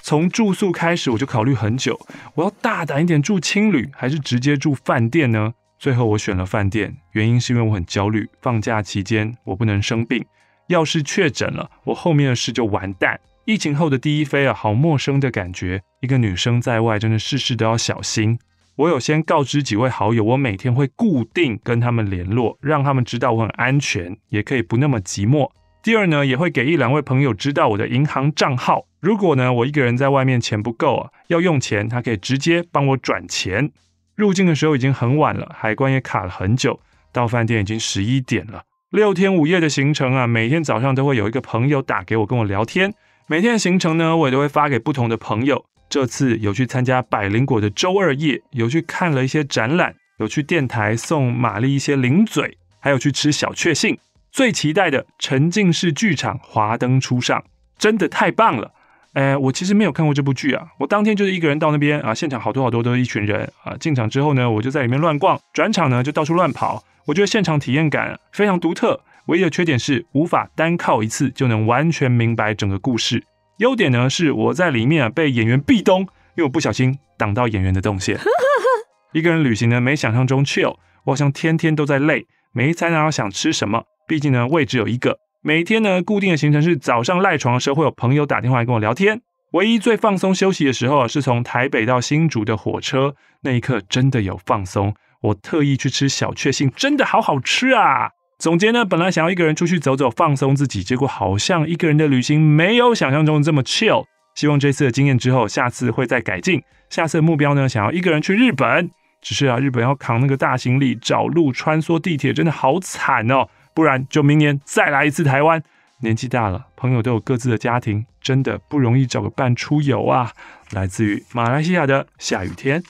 A: 从住宿开始，我就考虑很久，我要大胆一点住青旅，还是直接住饭店呢？最后我选了饭店，原因是因为我很焦虑，放假期间我不能生病。要是确诊了，我后面的事就完蛋。疫情后的第一飞啊，好陌生的感觉。一个女生在外，真的事事都要小心。我有先告知几位好友，我每天会固定跟他们联络，让他们知道我很安全，也可以不那么寂寞。第二呢，也会给一两位朋友知道我的银行账号。如果呢，我一个人在外面钱不够啊，要用钱，他可以直接帮我转钱。入境的时候已经很晚了，海关也卡了很久，到饭店已经十一点了。六天五夜的行程啊，每天早上都会有一个朋友打给我跟我聊天。每天的行程呢，我也都会发给不同的朋友。这次有去参加百灵果的周二夜，有去看了一些展览，有去电台送玛丽一些零嘴，还有去吃小确幸。最期待的沉浸式剧场《华灯初上》，真的太棒了！哎，我其实没有看过这部剧啊，我当天就是一个人到那边啊，现场好多好多都是一群人啊。进场之后呢，我就在里面乱逛，转场呢就到处乱跑。我觉得现场体验感非常独特，唯一的缺点是无法单靠一次就能完全明白整个故事。优点呢是我在里面啊被演员壁咚，因为我不小心挡到演员的动线。一个人旅行呢没想象中 chill，我好像天天都在累，没在要想吃什么，毕竟呢胃只有一个。每天呢固定的行程是早上赖床的时候会有朋友打电话跟我聊天，唯一最放松休息的时候是从台北到新竹的火车，那一刻真的有放松。我特意去吃小确幸，真的好好吃啊！总结呢，本来想要一个人出去走走，放松自己，结果好像一个人的旅行没有想象中这么 chill。希望这次的经验之后，下次会再改进。下次的目标呢，想要一个人去日本，只是啊，日本要扛那个大行李，找路穿梭地铁，真的好惨哦！不然就明年再来一次台湾。年纪大了，朋友都有各自的家庭，真的不容易找个伴出游啊！来自于马来西亚的下雨天。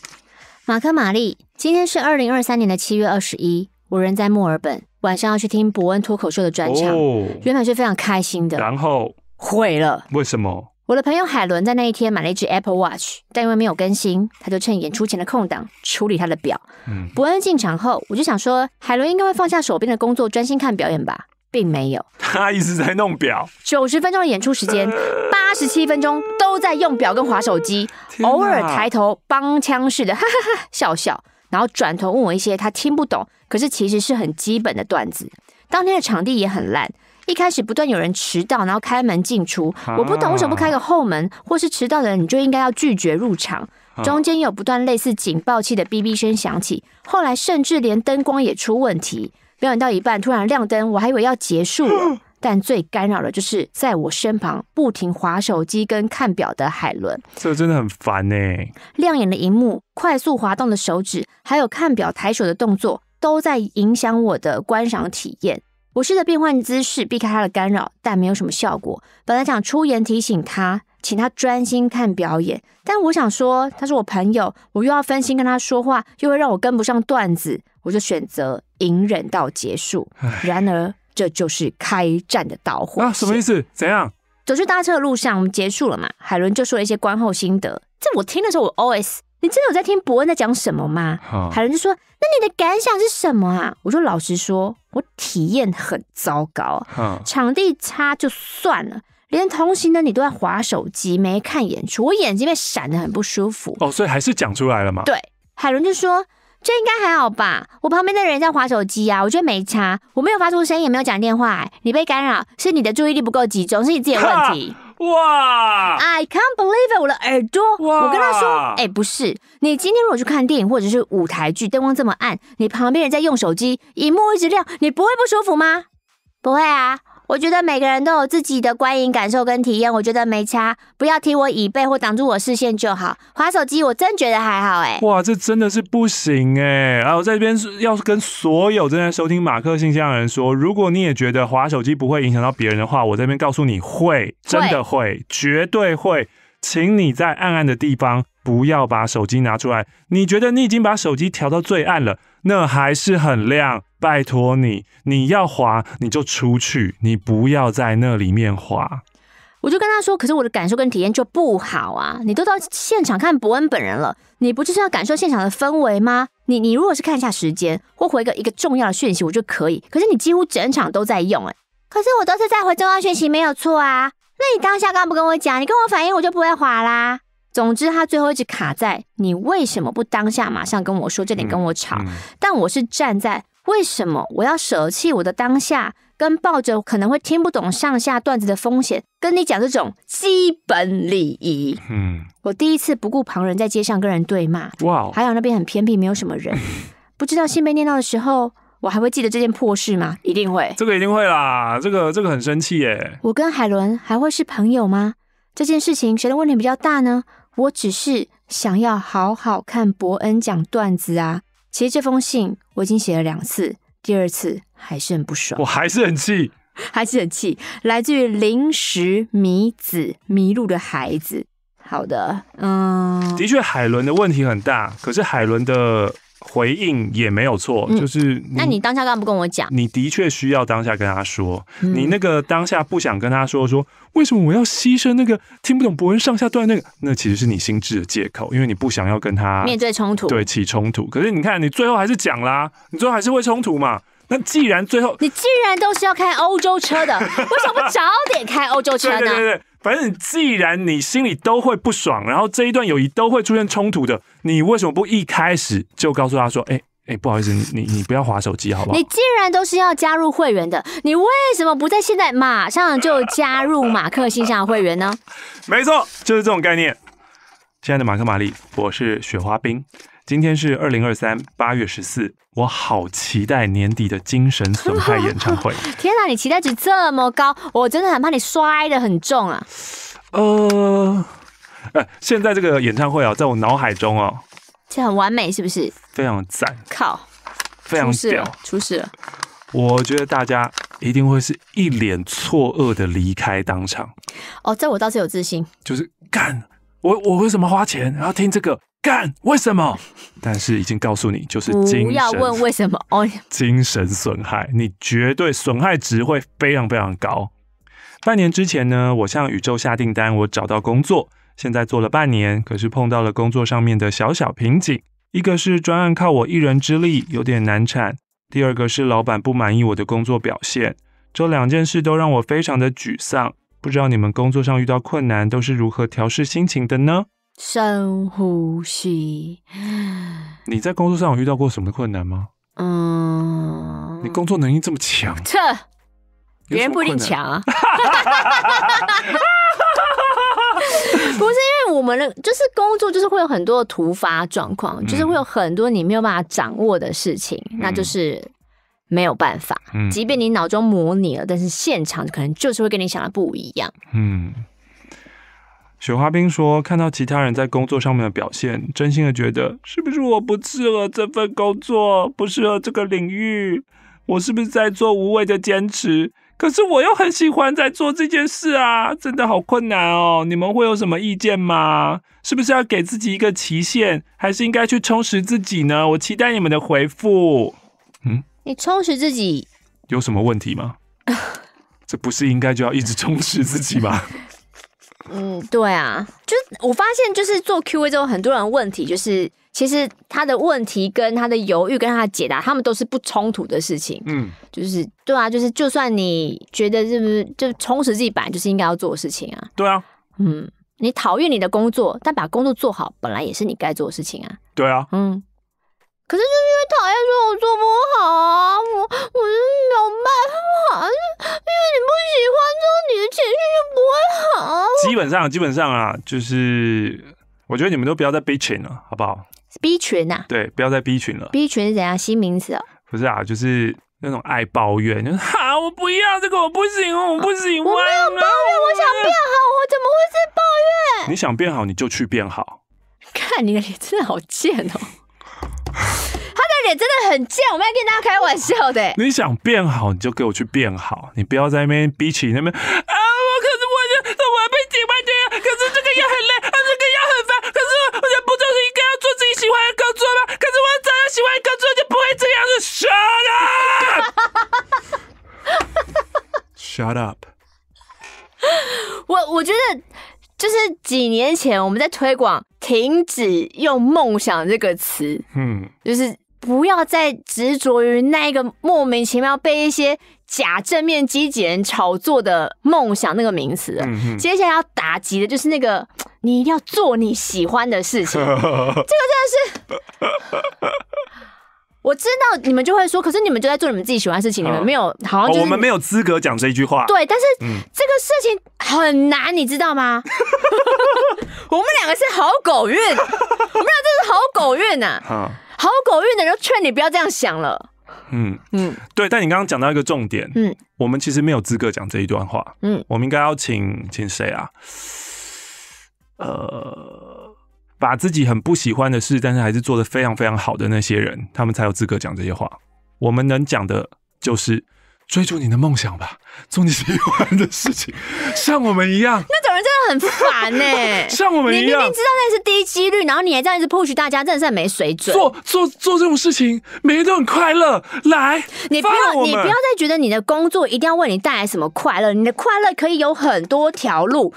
B: 马克·玛丽，今天是二零二三年的七月二十一，我人在墨尔本，晚上要去听伯恩脱口秀的专场，哦、原本是非常开心的，然后毁了。为什么？我的朋友海伦在那一天买了一只 Apple Watch，但因为没有更新，他就趁演出前的空档处理他的表。嗯，伯恩进场后，我就想说，海伦应该会放下手边的工作，专心看表演吧。并没有，
A: 他一直在弄表。
B: 九十分钟的演出时间，八十七分钟都在用表跟划手机，偶尔抬头帮腔似的，哈哈，哈笑笑，然后转头问我一些他听不懂，可是其实是很基本的段子。当天的场地也很烂，一开始不断有人迟到，然后开门进出，我不懂为什么不开个后门，或是迟到的人你就应该要拒绝入场。中间有不断类似警报器的哔哔声响起，后来甚至连灯光也出问题。表演到一半，突然亮灯，我还以为要结束了。但最干扰的就是在我身旁不停划手机跟看表的海伦，
A: 这真的很烦呢。
B: 亮眼的荧幕、快速滑动的手指，还有看表抬手的动作，都在影响我的观赏体验。我试着变换姿势避开他的干扰，但没有什么效果。本来想出言提醒他。请他专心看表演，但我想说他是我朋友，我又要分心跟他说话，又会让我跟不上段子，我就选择隐忍到结束。然而，这就是开战的导火啊！什么意
A: 思？怎样？
B: 走去搭车的路上，我们结束了嘛？海伦就说了一些观后心得。这我听的时候，我 OS：你真的有在听伯恩在讲什么吗？海伦就说：那你的感想是什么啊？我就老实说，我体验很糟糕。场地差就算了。连同行的你都在划手机，没看演出，我眼睛被闪得很不舒服
A: 哦。所以还是讲出来了嘛？对，
B: 海伦就说这应该还好吧。我旁边的人在划手机啊，我觉得没差，我没有发出声音，也没有讲电话，你被干扰是你的注意力不够集中，是你自己问题。哇！I can't believe it！我的耳朵，我跟他说，哎，不是，你今天如果去看电影或者是舞台剧，灯光这么暗，你旁边人在用手机，荧幕一直亮，你不会不舒服吗？不会啊。我觉得每个人都有自己的观影感受跟体验，我觉得没差，不要踢我椅背或挡住我视线就好。滑手机，我真觉得还好，哎。哇，这
A: 真的是不行，哎。啊，我这边要是跟所有正在收听马克信箱的人说，如果你也觉得滑手机不会影响到别人的话，我这边告诉你，会，真的会，绝对会，请你在暗暗的地方不要把手机拿出来。你觉得你已经把手机调到最暗了，那还是很亮。拜托你，你要滑你就出去，你不要在那里面滑。
B: 我就跟他说，可是我的感受跟体验就不好啊！你都到现场看伯恩本人了，你不就是要感受现场的氛围吗？你你如果是看一下时间或回个一个重要的讯息，我就可以。可是你几乎整场都在用，哎，可是我都是在回重要讯息，没有错啊。那你当下刚不跟我讲，你跟我反应，我就不会滑啦。总之，他最后一直卡在你为什么不当下马上跟我说，这点跟我吵。但我是站在。为什么我要舍弃我的当下，跟抱着可能会听不懂上下段子的风险，跟你讲这种基本礼仪？嗯，我第一次不顾旁人在街上跟人对骂，哇！还有那边很偏僻，没有什么人，不知道信被念到的时候，我还会记得这件破事吗？一定会，
A: 这个一定会啦。这个这个很生气耶。
B: 我跟海伦还会是朋友吗？这件事情谁的问题比较大呢？我只是想要好好看伯恩讲段子啊。其实这封信我已经写了两次，第二次还是很不
A: 爽，我还是很气，
B: 还是很气，来自于零食迷子迷路的孩子。好的，嗯，
A: 的确，海伦的问题很大，可是海伦的。回应也没有错，就是
B: 那你当下干嘛不跟我讲？
A: 你的确需要当下跟他说，你那个当下不想跟他说，说为什么我要牺牲那个听不懂博文上下段那个？那其实是你心智的借口，因为你不想要跟他面
B: 对冲突，对
A: 起冲突。可是你看，你最后还是讲啦，你最后还是会冲突嘛？那既然最后
B: 你既然都是要开欧洲车的，为什么不早点开欧洲车呢？
A: 反正既然你心里都会不爽，然后这一段友谊都会出现冲突的，你为什么不一开始就告诉他说：“哎，哎，不好意思，你你不要划手机，好不好？”你
B: 既然都是要加入会员的，你为什么不在现在马上就加入马克信箱会员呢？
A: 没错，就是这种概念。亲爱的马克玛丽，我是雪花冰。今天是二零二三八月十四，我好期待年底的精神损害演唱会。
B: 天啊，你期待值这么高，我真的很怕你摔的很重啊。呃，
A: 现在这个演唱会啊，在我脑海中哦，
B: 这很完美，是不是？
A: 非常赞，靠，非常屌，出事了。我觉得大家一定会是一脸错愕的离开当场。
B: 哦，这我倒是有自信，
A: 就是干。我我为什么花钱然后听这个干？为什么？但是已经告诉你，就是不要问为什么哦。精神损害，你绝对损害值会非常非常高。半年之前呢，我向宇宙下订单，我找到工作，现在做了半年，可是碰到了工作上面的小小瓶颈。一个是专案靠我一人之力，有点难产；第二个是老板不满意我的工作表现，这两件事都让我非常的沮丧。不知道你们工作上遇到困难都是如何调试心情的呢？
B: 深呼吸。
A: 你在工作上有遇到过什么困难吗？嗯，你工作能力这么强，
B: 这别人不一定强啊。不是因为我们的，就是工作就是会有很多突发状况，就是会有很多你没有办法掌握的事情，那就是。没有办法，嗯，即便你脑中模拟了，但是现场可能就是会跟你想的不一样。嗯，
A: 雪花冰说：“看到其他人在工作上面的表现，真心的觉得，是不是我不适合这份工作，不适合这个领域？我是不是在做无谓的坚持？可是我又很喜欢在做这件事啊，真的好困难哦！你们会有什么意见吗？是不是要给自己一个期限，还是应该去充实自己呢？我期待你们的回复。”
B: 你充实自己
A: 有什么问题吗？这不是应该就要一直充实自己吗？
B: 嗯，对啊，就我发现，就是做 Q&A 之后，很多人问题就是，其实他的问题跟他的犹豫跟他的解答，他们都是不冲突的事情。嗯，就是对啊，就是就算你觉得是不是，就充实自己本来就是应该要做的事情啊。对啊，嗯，你讨厌你的工作，但把工作做好本来也是你该做的事情啊。对啊，嗯。可是就是因为讨厌，说我做不好啊！我我是没有办法，因为你不喜欢，之后你的情绪就不会好。
A: 基本上，基本上啊，就是我觉得你们都不要再 b 群了，好不好
B: ？b 群呐？
A: 对，不要再 b 群了。
B: b 群是怎样新名词？
A: 不是啊，就是那种爱抱怨，就哈我不要这个，我不行，我不喜欢。我没有抱怨，我想变好，
B: 我怎么会是抱怨？
A: 你想变好，你就去变好。
B: 看你的脸，真的好贱哦！他的脸真的很贱，我们要跟大家开玩笑的。
A: 你想变好，你就给我去变好，你不要在那边逼起那边。啊！我可是我就我被解雇呀，可是这个也很累，啊，这个也很烦。可是不就是应该要做自己喜欢的工作
B: 吗？可是我找到喜欢工作就不会这样子。
A: Shut up！Shut up！
B: 我我觉得。就是几年前我们在推广停止用“梦想”这个词，嗯，就是不要再执着于那一个莫名其妙被一些假正面积极人炒作的梦想那个名词。接下来要打击的就是那个，你一定要做你喜欢的事情，这个真的是。我知道你们就会说，可是你们就在做你们自己喜欢的事情，你们没有好像……哦，我们没有
A: 资格讲这句话。对，但是这个
B: 事情很难，你知道吗？我们两个是好狗运，我们俩真是好狗运呐！好狗运的，就劝你不要这样想了。嗯嗯，
A: 对。但你刚刚讲到一个重点，嗯，我们其实没有资格讲这一段话。嗯，我们应该要请请谁啊？呃。把自己很不喜欢的事，但是还是做的非常非常好的那些人，他们才有资格讲这些话。我们能讲的就是追逐你的梦想吧，做你喜欢的事情，像我们一样。
B: 那种人真的很烦哎！像我们一样，你明明知道那是低几率，然后你还这样子 s h 大家，真的是没水准。做
A: 做做这种事情，每天都很快乐。来，你不要，你不要再
B: 觉得你的工作一定要为你带来什么快乐。你的快乐可以有很多条路。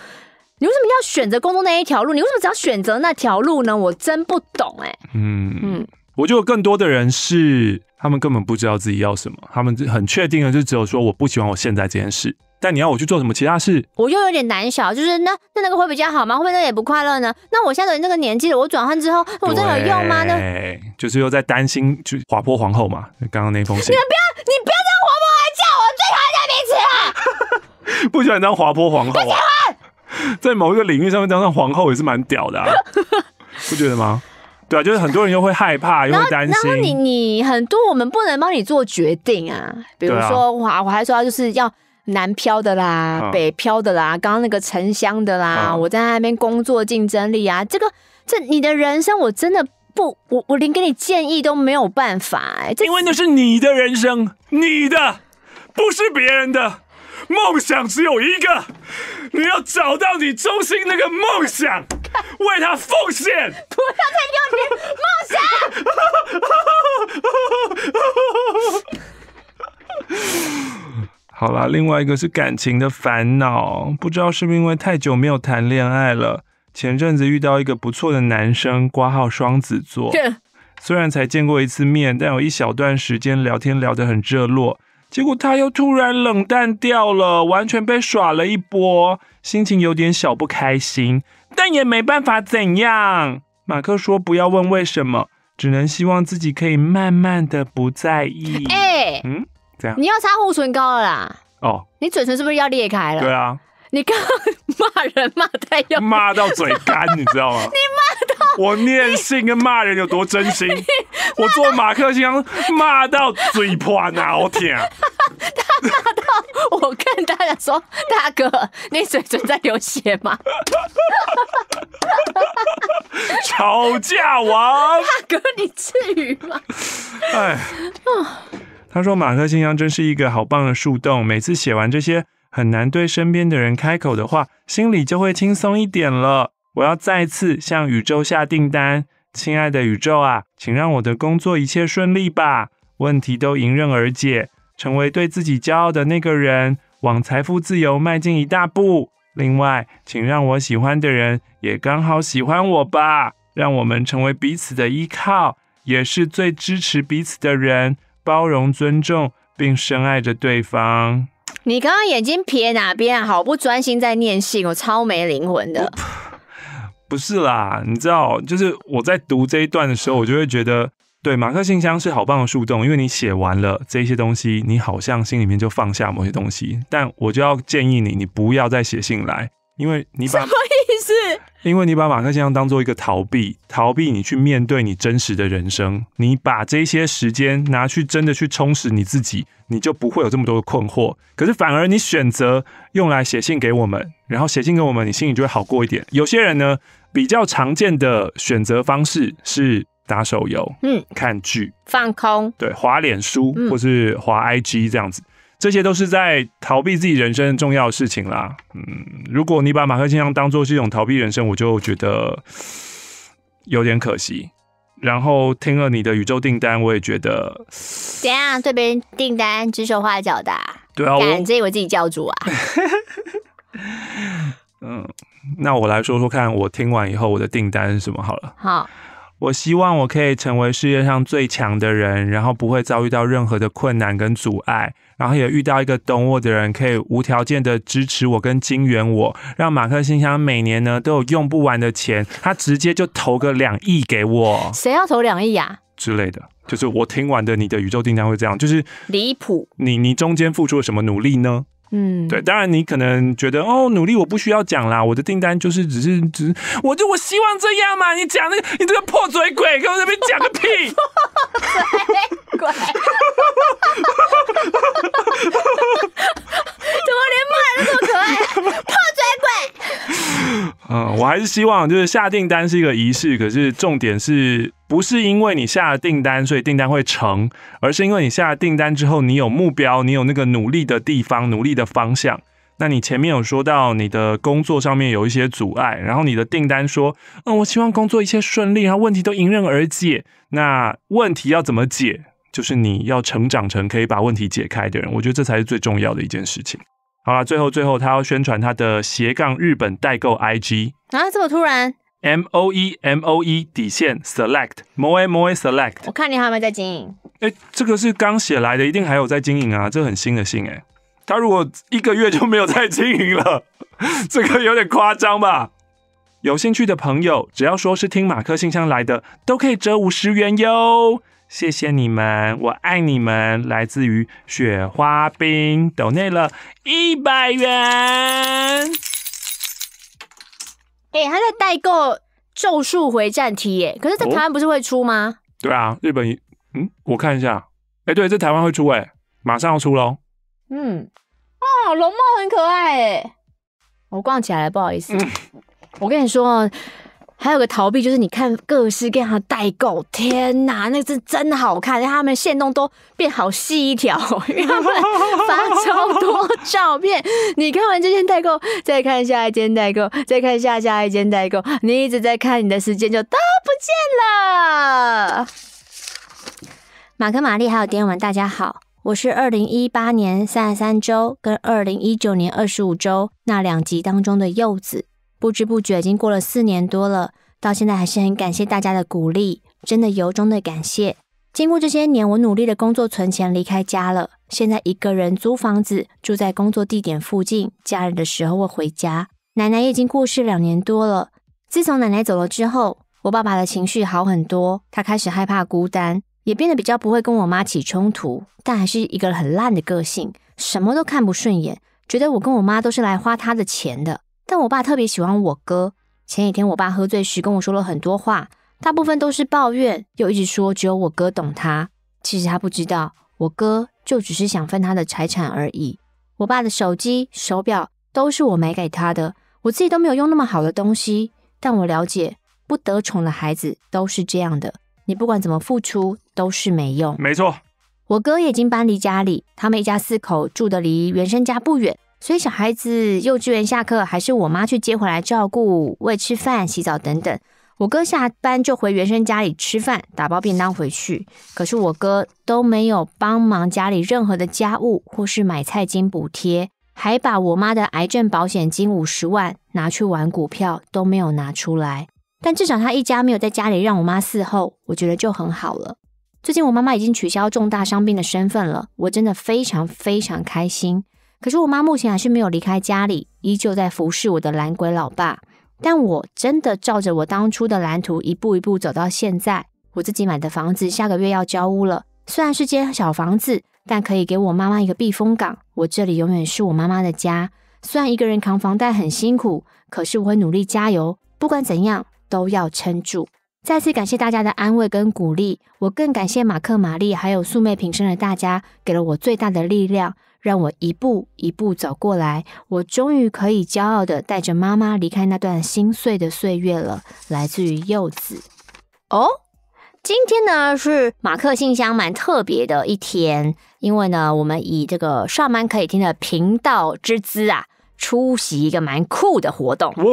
B: 你为什么要选择工作那一条路？你为什么只要选择那条路呢？我真不懂哎。嗯嗯，
A: 我觉得更多的人是，他们根本不知道自己要什么，他们很确定的就只有说，我不喜欢我现在这件事。但你要我去做什么其他事，
B: 我又有点胆小，就是那那那个会比较好吗？会不会那也不快乐呢？那我现在这个年纪了，我转换之后我真的有用吗？
A: 哎，就是又在担心，就滑坡皇后嘛。刚刚那封，信。你们
B: 不要，你不要当滑坡，叫我最讨厌的名词了。
A: 不喜欢当滑坡皇后啊。在某一个领域上面当上皇后也是蛮屌的啊，不觉得吗？对啊，就是很多人又会害怕，又 会担心。然后你
B: 你很多我们不能帮你做决定啊，比如说哇，我还说就是要南漂的啦，北漂的啦，刚刚那个城乡的啦，我在那边工作竞争力啊，这个这你的人生我真的不，我我连给你建议都没有办法，因为那是你
A: 的人生，你的不是别人的。梦想只有一个，你要找到你中心那个梦想，为他奉献。
B: 不要再幼稚，
A: 梦想。好啦，另外一个是感情的烦恼，不知道是因为太久没有谈恋爱了。前阵子遇到一个不错的男生，挂号双子座。虽然才见过一次面，但有一小段时间聊天聊得很热络。结果他又突然冷淡掉了，完全被耍了一波，心情有点小不开心，但也没办法怎样。马克说：“不要问为什么，只能希望自己可以慢慢的不在意。”哎，嗯，这样你
B: 要擦护唇膏了啦。哦，你嘴唇是不是要裂开了？对啊。你刚骂人骂太用
A: 骂到嘴干，你知道吗？你
B: 骂到
A: 我念信跟骂人有多真心，我做马克先生骂到嘴破我疼，
B: 他骂到我跟大家说：“大哥，你嘴唇在流血吗？”
A: 吵架王大哥，
B: 你至于吗？哎，
A: 他说马克先生真是一个好棒的树洞，每次写完这些。很难对身边的人开口的话，心里就会轻松一点了。我要再次向宇宙下订单，亲爱的宇宙啊，请让我的工作一切顺利吧，问题都迎刃而解，成为对自己骄傲的那个人，往财富自由迈进一大步。另外，请让我喜欢的人也刚好喜欢我吧，让我们成为彼此的依靠，也是最支持彼此的人，包容、尊重并深爱着对方。
B: 你刚刚眼睛瞥哪边啊？好不专心在念信，我超没灵魂的。
A: 不是啦，你知道，就是我在读这一段的时候，我就会觉得，对，马克信箱是好棒的树洞，因为你写完了这些东西，你好像心里面就放下某些东西。但我就要建议你，你不要再写信来，因为你把。是因为你把马克先生当做一个逃避，逃避你去面对你真实的人生。你把这些时间拿去真的去充实你自己，你就不会有这么多的困惑。可是反而你选择用来写信给我们，然后写信给我们，你心里就会好过一点。有些人呢，比较常见的选择方式是打手游，嗯，看剧，
B: 放空，对，
A: 滑脸书或是滑 IG 这样子。这些都是在逃避自己人生的重要事情啦。嗯，如果你把马克沁枪当做是一种逃避人生，我就觉得有点可惜。然后听了你的宇宙订单，我也觉得
B: 怎样对别人订单指手画脚的？对啊，我自己为自己叫主啊？
A: 嗯，那我来说说看，我听完以后我的订单是什么好了。好，我希望我可以成为世界上最强的人，然后不会遭遇到任何的困难跟阻碍。然后也遇到一个懂我的人，可以无条件的支持我，跟金援我，让马克新乡每年呢都有用不完的钱。他直接就投个两亿给我，
B: 谁要投两亿呀？
A: 之类的，就是我听完的你的宇宙订单会这样，就是离谱。你你中间付出了什么努力呢？嗯，对，当然你可能觉得哦，努力我不需要讲啦，我的订单就是只是只，我就我希望这样嘛。你讲个，你这个破嘴鬼，给我这边讲个屁！嘴
B: 鬼，怎么连麦这么可爱？破嘴鬼。
A: 嗯，我还是希望就是下订单是一个仪式，可是重点是。不是因为你下了订单，所以订单会成，而是因为你下了订单之后，你有目标，你有那个努力的地方，努力的方向。那你前面有说到你的工作上面有一些阻碍，然后你的订单说，嗯，我希望工作一切顺利，然后问题都迎刃而解。那问题要怎么解？就是你要成长成可以把问题解开的人。我觉得这才是最重要的一件事情。好了，最后最后他要宣传他的斜杠日本代购 IG
B: 啊，这么突然。
A: M O E M O E 底线 select M O E M O E select，
B: 我看你还没在经营。
A: 哎，这个是刚写来的，一定还有在经营啊，这很新的信哎。他如果一个月就没有在经营了，这个有点夸张吧？有兴趣的朋友，只要说是听马克信箱来的，都可以折五十元哟。谢谢你们，我爱你们，来自于雪花冰，内了
B: 一百元。哎，他在代购《咒术回战 T》耶，可是，在台湾不是会出吗？
A: 对啊，日本嗯，我看一下，哎，对，在台湾会出哎，马上要出喽。
B: 嗯，哦，龙猫很可爱哎，我逛起来了，不好意思，我跟你说。还有个逃避，就是你看各式各样的代购，天哪，那是真的好看！他们线洞都变好细一条，发超多照片。你看完这件代购，再看下一件代购，再看下下一件代购，你一直在看，你的时间就都不见了。马克、玛丽还有点文，大家好，我是二零一八年三十三周跟二零一九年二十五周那两集当中的柚子。不知不觉已经过了四年多了，到现在还是很感谢大家的鼓励，真的由衷的感谢。经过这些年，我努力的工作存钱，离开家了。现在一个人租房子，住在工作地点附近，假日的时候会回家。奶奶已经过世两年多了。自从奶奶走了之后，我爸爸的情绪好很多，他开始害怕孤单，也变得比较不会跟我妈起冲突，但还是一个很烂的个性，什么都看不顺眼，觉得我跟我妈都是来花他的钱的。但我爸特别喜欢我哥。前几天我爸喝醉时跟我说了很多话，大部分都是抱怨，又一直说只有我哥懂他。其实他不知道，我哥就只是想分他的财产而已。我爸的手机、手表都是我买给他的，我自己都没有用那么好的东西。但我了解，不得宠的孩子都是这样的，你不管怎么付出都是没用。没错，我哥已经搬离家里，他们一家四口住的离原生家不远。所以小孩子幼稚园下课还是我妈去接回来照顾喂吃饭洗澡等等。我哥下班就回原生家里吃饭打包便当回去。可是我哥都没有帮忙家里任何的家务或是买菜金补贴，还把我妈的癌症保险金五十万拿去玩股票都没有拿出来。但至少他一家没有在家里让我妈伺候，我觉得就很好了。最近我妈妈已经取消重大伤病的身份了，我真的非常非常开心。可是我妈目前还是没有离开家里，依旧在服侍我的懒鬼老爸。但我真的照着我当初的蓝图一步一步走到现在。我自己买的房子下个月要交屋了，虽然是间小房子，但可以给我妈妈一个避风港。我这里永远是我妈妈的家。虽然一个人扛房贷很辛苦，可是我会努力加油，不管怎样都要撑住。再次感谢大家的安慰跟鼓励，我更感谢马克、玛丽还有素昧平生的大家，给了我最大的力量。让我一步一步走过来，我终于可以骄傲的带着妈妈离开那段心碎的岁月了。来自于柚子。哦，今天呢是马克信箱蛮特别的一天，因为呢，我们以这个上班可以听的频道之姿啊，出席一个蛮酷的活动。哇，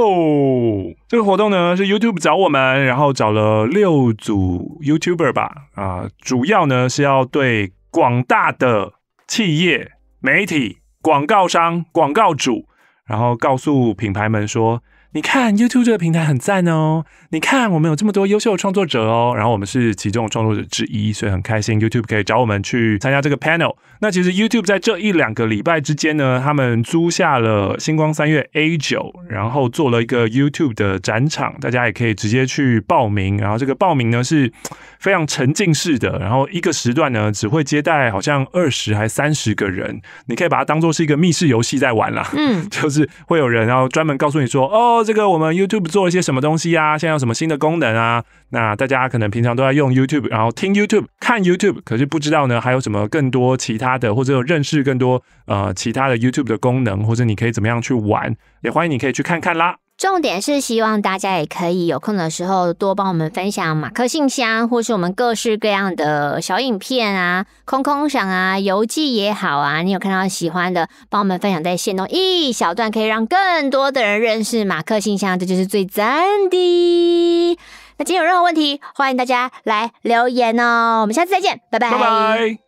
A: 这个活动呢是 YouTube 找我们，然后找了六组 YouTuber 吧，啊，主要呢是要对广大的企业。媒体、广告商、广告主，然后告诉品牌们说。你看 YouTube 这个平台很赞哦！你看我们有这么多优秀的创作者哦，然后我们是其中创作者之一，所以很开心 YouTube 可以找我们去参加这个 panel。那其实 YouTube 在这一两个礼拜之间呢，他们租下了星光三月 A 九，然后做了一个 YouTube 的展场，大家也可以直接去报名。然后这个报名呢是非常沉浸式的，然后一个时段呢只会接待好像二十还三十个人，你可以把它当做是一个密室游戏在玩啦。嗯，就是会有人然后专门告诉你说哦。这个我们 YouTube 做了一些什么东西呀？现在有什么新的功能啊？那大家可能平常都在用 YouTube，然后听 YouTube、看 YouTube，可是不知道呢，还有什么更多其他的，或者有认识更多呃其他的 YouTube 的功能，或者你可以怎么样去玩，也欢迎你可以去看看啦。
B: 重点是希望大家也可以有空的时候多帮我们分享马克信箱，或是我们各式各样的小影片啊、空空想啊、游记也好啊，你有看到喜欢的，帮我们分享在线动一小段，可以让更多的人认识马克信箱，这就是最赞的。那今天有任何问题，欢迎大家来留言哦。我们下次再见，拜拜。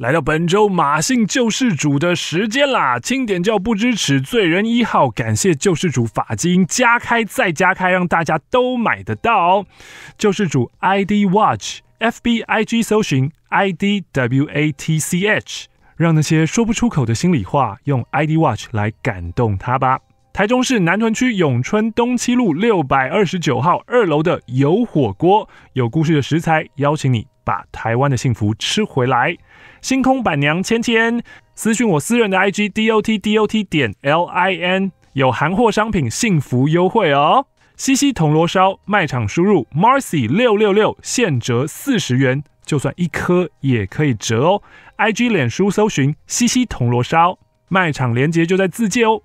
A: 来到本周马姓救世主的时间啦！清点教不知耻罪人一号，感谢救世主法基因加开再加开，让大家都买得到。救世主 ID Watch FBIG 搜寻 ID W A T C H，让那些说不出口的心里话，用 ID Watch 来感动他吧。台中市南屯区永春东七路六百二十九号二楼的有火锅，有故事的食材，邀请你把台湾的幸福吃回来。星空板娘千千私讯我私人的 I G D O T D O T 点 L I N 有韩货商品幸福优惠哦。西西铜锣烧卖场输入 Marcy 六六六现折四十元，就算一颗也可以折哦。I G 脸书搜寻西西铜锣烧卖场链接就在自介哦。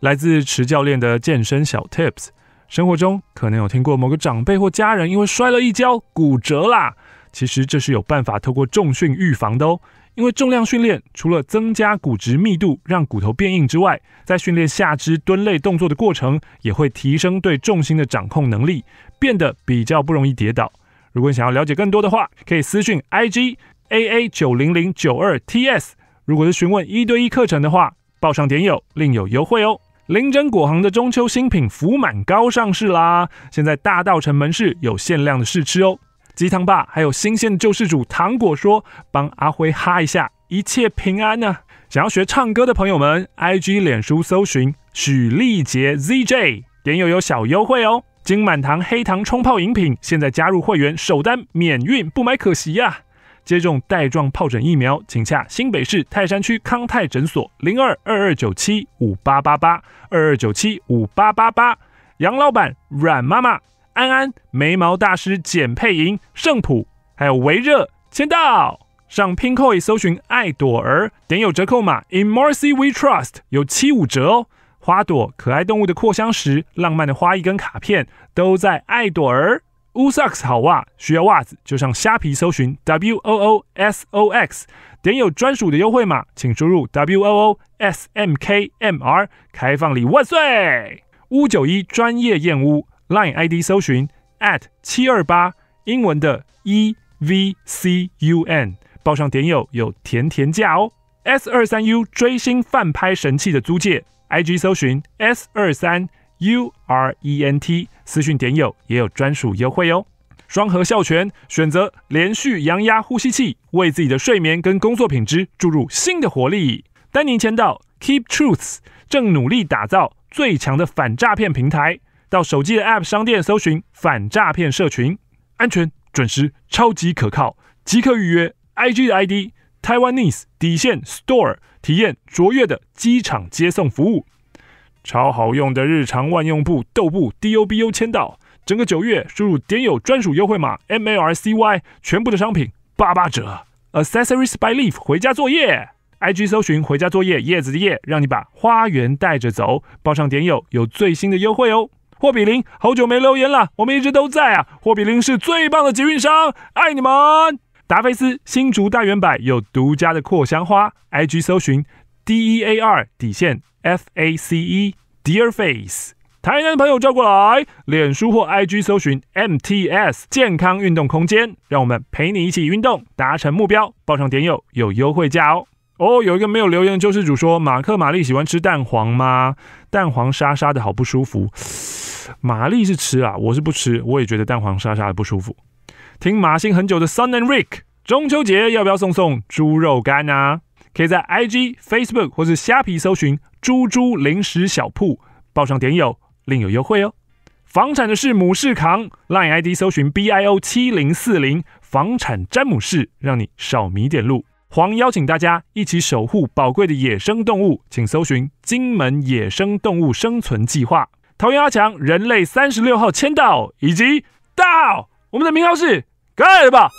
A: 来自池教练的健身小 Tips，生活中可能有听过某个长辈或家人因为摔了一跤骨折啦，其实这是有办法透过重训预防的哦。因为重量训练除了增加骨质密度，让骨头变硬之外，在训练下肢蹲类动作的过程，也会提升对重心的掌控能力，变得比较不容易跌倒。如果你想要了解更多的话，可以私讯 I G A A 九零零九二 T S。如果是询问一对一课程的话，报上点友另有优惠哦。林珍果行的中秋新品福满高上市啦，现在大道城门市有限量的试吃哦。鸡汤爸，还有新鲜救世主糖果说，帮阿辉哈一下，一切平安呢。想要学唱歌的朋友们，I G、脸书搜寻许丽杰 ZJ，点友有小优惠哦。金满堂黑糖冲泡饮品，现在加入会员首单免运，不买可惜呀。接种带状疱疹疫苗，请洽新北市泰山区康泰诊所零二二二九七五八八八二二九七五八八八。杨老板，阮妈妈。安安、眉毛大师、简配莹、盛普，还有维热签到，上 Pinoy k 搜寻爱朵儿，点有折扣码，In m e r s y We Trust 有七五折哦。花朵、可爱动物的扩香石、浪漫的花艺跟卡片都在爱朵儿。U o socks 好袜，需要袜子就上虾皮搜寻 Woo s o X，点有专属的优惠码，请输入 Woo smkmr，开放礼万岁。乌九一专业燕屋。Line ID 搜寻 at 七二八英文的 E V C U N 报上点友有甜甜价哦。S 二三 U 追星饭拍神器的租借，IG 搜寻 S 二三 U R E N T 私讯点友也有专属优惠哦。双核效全选择连续扬压呼吸器，为自己的睡眠跟工作品质注入新的活力。丹宁签到 Keep Truths 正努力打造最强的反诈骗平台。到手机的 App 商店搜寻反诈骗社群，安全、准时、超级可靠，即刻预约 IG 的 ID t a i w a n e s e 底线 Store，体验卓越的机场接送服务。超好用的日常万用布豆布 DUBU 签到，整个九月输入点友专属优惠码 m l r c y 全部的商品八八折。Accessories by Leaf 回家作业，IG 搜寻回家作业叶子的叶，让你把花园带着走，报上点友有最新的优惠哦。霍比林，好久没留言了，我们一直都在啊！霍比林是最棒的集运商，爱你们！达菲斯新竹大圆柏有独家的扩香花，IG 搜寻 D E A R 底线 F A C E Dear Face 台南的朋友叫过来，脸书或 IG 搜寻 M T S 健康运动空间，让我们陪你一起运动，达成目标，报上点友有优惠价哦。哦，有一个没有留言的救世主说：“马克玛丽喜欢吃蛋黄吗？蛋黄沙沙的好不舒服。”玛丽是吃啊，我是不吃，我也觉得蛋黄沙沙的不舒服。听马星很久的 Sun and Rick 中秋节要不要送送猪肉干啊？可以在 I G Facebook 或是虾皮搜寻“猪猪零食小铺”，报上点友，另有优惠哦。房产的事，母士扛 Line ID 搜寻 B I O 七零四零房产詹姆士，让你少迷点路。黄邀请大家一起守护宝贵的野生动物，请搜寻金门野生动物生存计划。桃园阿强，人类三十六号签到，以及到我们的名号是盖了吧？